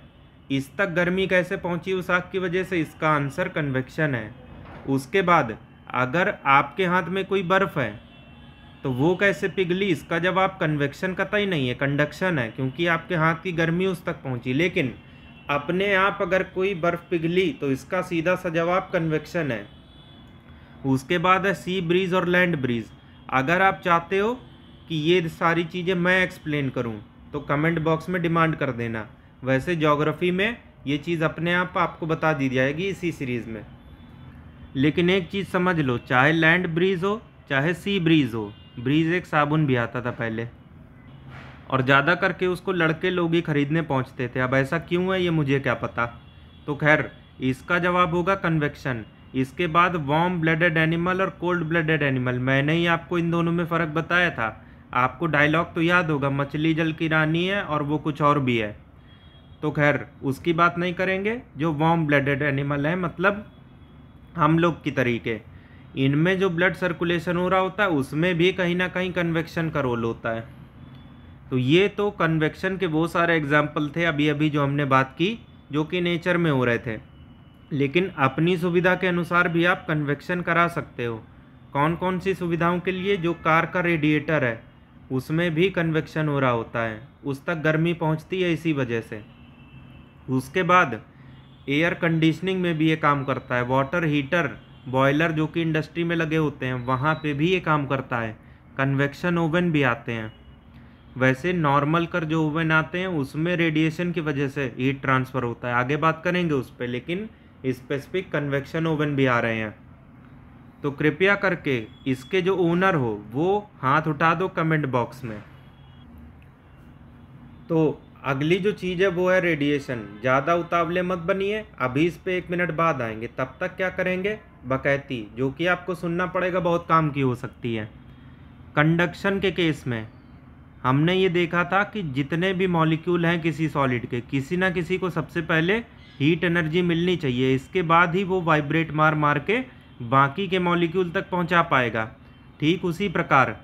इस तक गर्मी कैसे पहुंची उस आग की वजह से इसका आंसर कन्वेक्शन है उसके बाद अगर आपके हाथ में कोई बर्फ़ है तो वो कैसे पिघली इसका जवाब कन्वेक्शन का ही नहीं है कंडक्शन है क्योंकि आपके हाथ की गर्मी उस तक पहुंची लेकिन अपने आप अगर कोई बर्फ़ पिघली तो इसका सीधा सा जवाब कन्वेक्शन है उसके बाद है सी ब्रीज और लैंड ब्रीज अगर आप चाहते हो कि ये सारी चीज़ें मैं एक्सप्लेन करूँ तो कमेंट बॉक्स में डिमांड कर देना वैसे जोग्राफ़ी में ये चीज़ अपने आप आपको बता दी जाएगी इसी सीरीज़ में लेकिन एक चीज़ समझ लो चाहे लैंड ब्रीज हो चाहे सी ब्रीज हो ब्रीज एक साबुन भी आता था पहले और ज़्यादा करके उसको लड़के लोग ही खरीदने पहुँचते थे अब ऐसा क्यों है ये मुझे क्या पता तो खैर इसका जवाब होगा कन्वेक्शन इसके बाद वार्म ब्लडेड एनिमल और कोल्ड ब्लडेड एनिमल मैंने ही आपको इन दोनों में फ़र्क बताया था आपको डायलॉग तो याद होगा मछली जल की रानी है और वो कुछ और भी है तो खैर उसकी बात नहीं करेंगे जो वॉम ब्लडेड एनिमल है मतलब हम लोग की तरीके इनमें जो ब्लड सर्कुलेशन हो रहा होता है उसमें भी कहीं ना कहीं कन्वेक्शन का रोल होता है तो ये तो कन्वेक्शन के बहुत सारे एग्जाम्पल थे अभी अभी जो हमने बात की जो कि नेचर में हो रहे थे लेकिन अपनी सुविधा के अनुसार भी आप कन्वेक्शन करा सकते हो कौन कौन सी सुविधाओं के लिए जो कार का रेडिएटर है उसमें भी कन्वेक्शन हो रहा होता है उस तक गर्मी पहुंचती है इसी वजह से उसके बाद एयर कंडीशनिंग में भी ये काम करता है वाटर हीटर बॉयलर जो कि इंडस्ट्री में लगे होते हैं वहाँ पे भी ये काम करता है कन्वेक्शन ओवन भी आते हैं वैसे नॉर्मल कर जो ओवन आते हैं उसमें रेडिएशन की वजह से हीट ट्रांसफ़र होता है आगे बात करेंगे उस पर लेकिन स्पेसिफिक कन्वेक्शन ओवन भी आ रहे हैं तो कृपया करके इसके जो ओनर हो वो हाथ उठा दो कमेंट बॉक्स में तो अगली जो चीज़ है वो है रेडिएशन ज़्यादा उतावले मत बनिए अभी इस पर एक मिनट बाद आएंगे तब तक क्या करेंगे बकैती जो कि आपको सुनना पड़ेगा बहुत काम की हो सकती है कंडक्शन के केस में हमने ये देखा था कि जितने भी मॉलिक्यूल हैं किसी सॉलिड के किसी ना किसी को सबसे पहले हीट एनर्जी मिलनी चाहिए इसके बाद ही वो वाइब्रेट मार मार के बाकी के मॉलिक्यूल तक पहुंचा पाएगा ठीक उसी प्रकार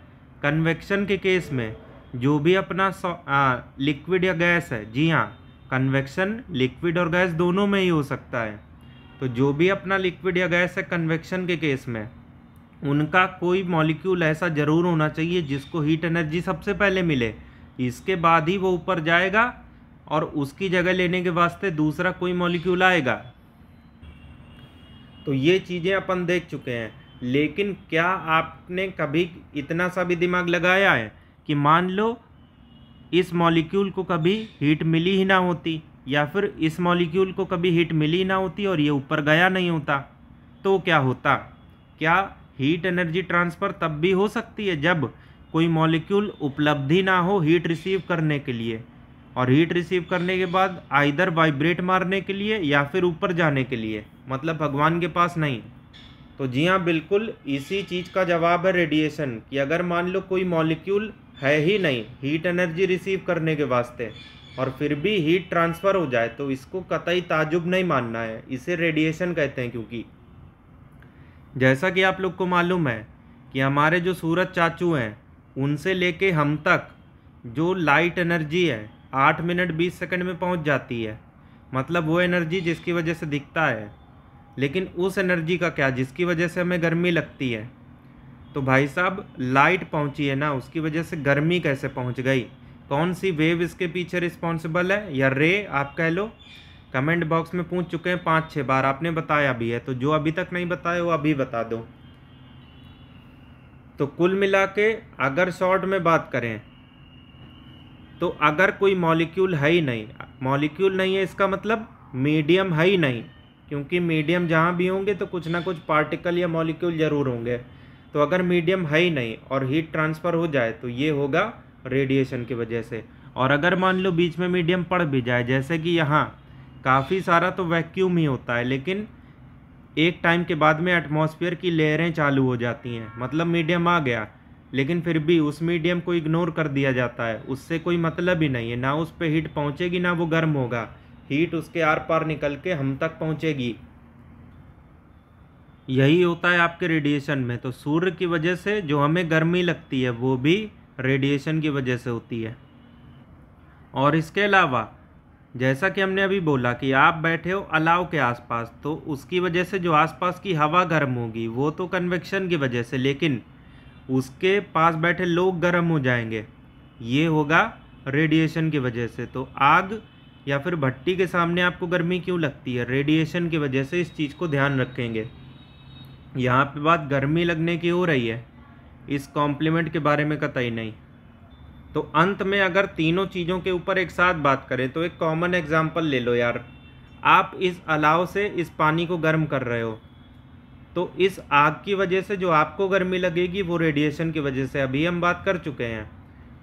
कन्वेक्शन के केस में जो भी अपना लिक्विड या गैस है जी हाँ कन्वेक्शन लिक्विड और गैस दोनों में ही हो सकता है तो जो भी अपना लिक्विड या गैस है कन्वेक्शन के केस में उनका कोई मॉलिक्यूल ऐसा ज़रूर होना चाहिए जिसको हीट एनर्जी सबसे पहले मिले इसके बाद ही वो ऊपर जाएगा और उसकी जगह लेने के वास्ते दूसरा कोई मॉलिक्यूल आएगा तो ये चीज़ें अपन देख चुके हैं लेकिन क्या आपने कभी इतना सा भी दिमाग लगाया है कि मान लो इस मॉलिक्यूल को कभी हीट मिली ही ना होती या फिर इस मॉलिक्यूल को कभी हीट मिली ही ना होती और ये ऊपर गया नहीं होता तो क्या होता क्या हीट एनर्जी ट्रांसफ़र तब भी हो सकती है जब कोई मॉलिक्यूल उपलब्ध ही ना हो हीट रिसीव करने के लिए और हीट रिसीव करने के बाद आइधर वाइब्रेट मारने के लिए या फिर ऊपर जाने के लिए मतलब भगवान के पास नहीं तो जी हाँ बिल्कुल इसी चीज़ का जवाब है रेडिएशन कि अगर मान लो कोई मॉलिक्यूल है ही नहीं हीट एनर्जी रिसीव करने के वास्ते और फिर भी हीट ट्रांसफ़र हो जाए तो इसको कतई ताजुब नहीं मानना है इसे रेडिएशन कहते हैं क्योंकि जैसा कि आप लोग को मालूम है कि हमारे जो सूरज चाचू हैं उनसे लेके हम तक जो लाइट एनर्जी है आठ मिनट बीस सेकंड में पहुंच जाती है मतलब वो एनर्जी जिसकी वजह से दिखता है लेकिन उस एनर्जी का क्या जिसकी वजह से हमें गर्मी लगती है तो भाई साहब लाइट पहुंची है ना उसकी वजह से गर्मी कैसे पहुंच गई कौन सी वेव इसके पीछे रिस्पॉन्सिबल है या रे आप कह लो कमेंट बॉक्स में पूछ चुके हैं पाँच छः बार आपने बताया भी है तो जो अभी तक नहीं बताया वो अभी बता दो तो कुल मिला के अगर शॉर्ट में बात करें तो अगर कोई मॉलिक्यूल है ही नहीं मॉलिक्यूल नहीं है इसका मतलब मीडियम है ही नहीं क्योंकि मीडियम जहाँ भी होंगे तो कुछ ना कुछ पार्टिकल या मॉलिक्यूल ज़रूर होंगे तो अगर मीडियम है ही नहीं और हीट ट्रांसफ़र हो जाए तो ये होगा रेडिएशन की वजह से और अगर मान लो बीच में मीडियम पड़ भी जाए जैसे कि यहाँ काफ़ी सारा तो वैक्यूम ही होता है लेकिन एक टाइम के बाद में एटमॉस्फेयर की लेयरें चालू हो जाती हैं मतलब मीडियम आ गया लेकिन फिर भी उस मीडियम को इग्नोर कर दिया जाता है उससे कोई मतलब ही नहीं है ना उस पर हीट पहुँचेगी ना वो गर्म होगा हीट उसके आर पार निकल के हम तक पहुँचेगी यही होता है आपके रेडिएशन में तो सूर्य की वजह से जो हमें गर्मी लगती है वो भी रेडिएशन की वजह से होती है और इसके अलावा जैसा कि हमने अभी बोला कि आप बैठे हो अलाव के आसपास तो उसकी वजह से जो आसपास की हवा गर्म होगी वो तो कन्वेक्शन की वजह से लेकिन उसके पास बैठे लोग गर्म हो जाएंगे ये होगा रेडिएशन की वजह से तो आग या फिर भट्टी के सामने आपको गर्मी क्यों लगती है रेडिएशन की वजह से इस चीज़ को ध्यान रखेंगे यहाँ पे बात गर्मी लगने की हो रही है इस कॉम्प्लीमेंट के बारे में कतई नहीं तो अंत में अगर तीनों चीज़ों के ऊपर एक साथ बात करें तो एक कॉमन एग्जाम्पल ले लो यार आप इस अलाव से इस पानी को गर्म कर रहे हो तो इस आग की वजह से जो आपको गर्मी लगेगी वो रेडिएशन की वजह से अभी हम बात कर चुके हैं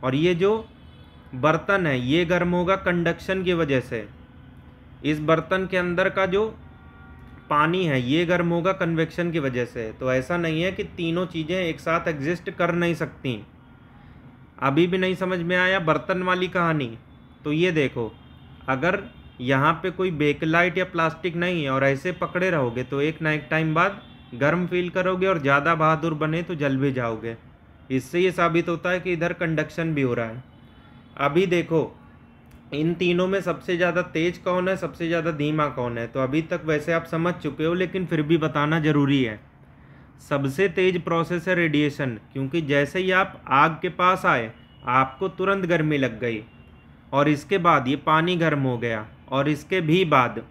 और ये जो बर्तन है ये गर्म होगा कंडक्शन की वजह से इस बर्तन के अंदर का जो पानी है ये गर्म होगा कन्वेक्शन की वजह से तो ऐसा नहीं है कि तीनों चीज़ें एक साथ एग्जिस्ट कर नहीं सकती अभी भी नहीं समझ में आया बर्तन वाली कहानी तो ये देखो अगर यहाँ पे कोई बेकलाइट या प्लास्टिक नहीं है और ऐसे पकड़े रहोगे तो एक ना एक टाइम बाद गर्म फील करोगे और ज़्यादा बहादुर बने तो जल भी जाओगे इससे ये साबित होता है कि इधर कंडक्शन भी हो रहा है अभी देखो इन तीनों में सबसे ज़्यादा तेज कौन है सबसे ज़्यादा धीमा कौन है तो अभी तक वैसे आप समझ चुके हो लेकिन फिर भी बताना ज़रूरी है सबसे तेज प्रोसेस है रेडिएशन क्योंकि जैसे ही आप आग के पास आए आपको तुरंत गर्मी लग गई और इसके बाद ये पानी गर्म हो गया और इसके भी बाद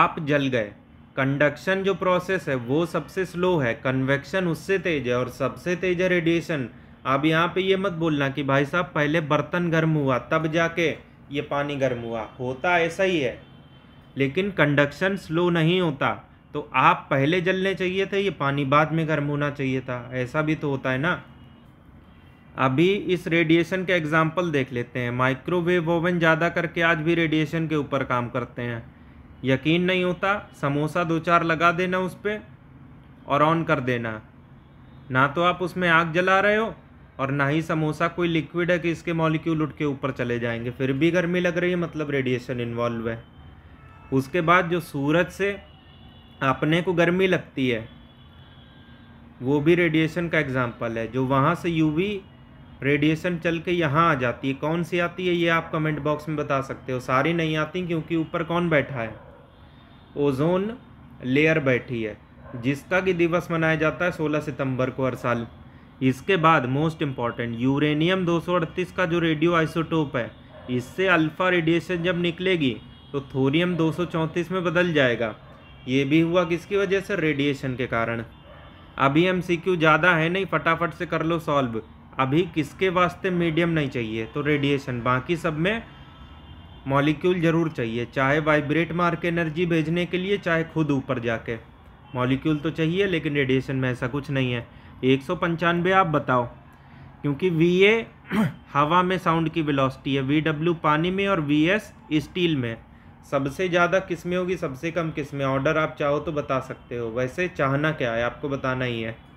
आप जल गए कंडक्शन जो प्रोसेस है वो सबसे स्लो है कन्वेक्शन उससे तेज है और सबसे तेज है रेडिएशन अब यहाँ पे ये मत बोलना कि भाई साहब पहले बर्तन गर्म हुआ तब जाके ये पानी गर्म हुआ होता ऐसा ही है लेकिन कंडक्शन स्लो नहीं होता तो आप पहले जलने चाहिए थे ये पानी बाद में गर्म होना चाहिए था ऐसा भी तो होता है ना अभी इस रेडिएशन के एग्जाम्पल देख लेते हैं माइक्रोवेव ओवन ज़्यादा करके आज भी रेडिएशन के ऊपर काम करते हैं यकीन नहीं होता समोसा दो चार लगा देना उस पर और ऑन कर देना ना तो आप उसमें आग जला रहे हो और ना ही समोसा कोई लिक्विड है कि इसके मॉलिक्यूल उठ के ऊपर चले जाएंगे फिर भी गर्मी लग रही है मतलब रेडिएशन इन्वॉल्व है उसके बाद जो सूरज से अपने को गर्मी लगती है वो भी रेडिएशन का एग्ज़ाम्पल है जो वहाँ से यूवी रेडिएशन चल के यहाँ आ जाती है कौन सी आती है ये आप कमेंट बॉक्स में बता सकते हो सारी नहीं आती क्योंकि ऊपर कौन बैठा है ओजोन लेयर बैठी है जिसका कि दिवस मनाया जाता है 16 सितंबर को हर साल इसके बाद मोस्ट इम्पॉर्टेंट यूरेनियम 238 का जो रेडियो आइसोटोप है इससे अल्फ़ा रेडिएशन जब निकलेगी तो थोरियम 234 में बदल जाएगा ये भी हुआ किसकी वजह से रेडिएशन के कारण अभी एम सी क्यू ज़्यादा है नहीं फटाफट से कर लो सॉल्व अभी किसके वास्ते मीडियम नहीं चाहिए तो रेडिएशन बाकी सब में मॉलिक्यूल ज़रूर चाहिए चाहे वाइब्रेट मार के एनर्जी भेजने के लिए चाहे खुद ऊपर जाके मॉलिक्यूल तो चाहिए लेकिन रेडिएशन में ऐसा कुछ नहीं है एक सौ पंचानवे आप बताओ क्योंकि वी ए हवा में साउंड की वेलोसिटी है वी डब्ल्यू पानी में और वी एस स्टील में सबसे ज़्यादा किस में होगी सबसे कम किस में ऑर्डर आप चाहो तो बता सकते हो वैसे चाहना क्या है आपको बताना ही है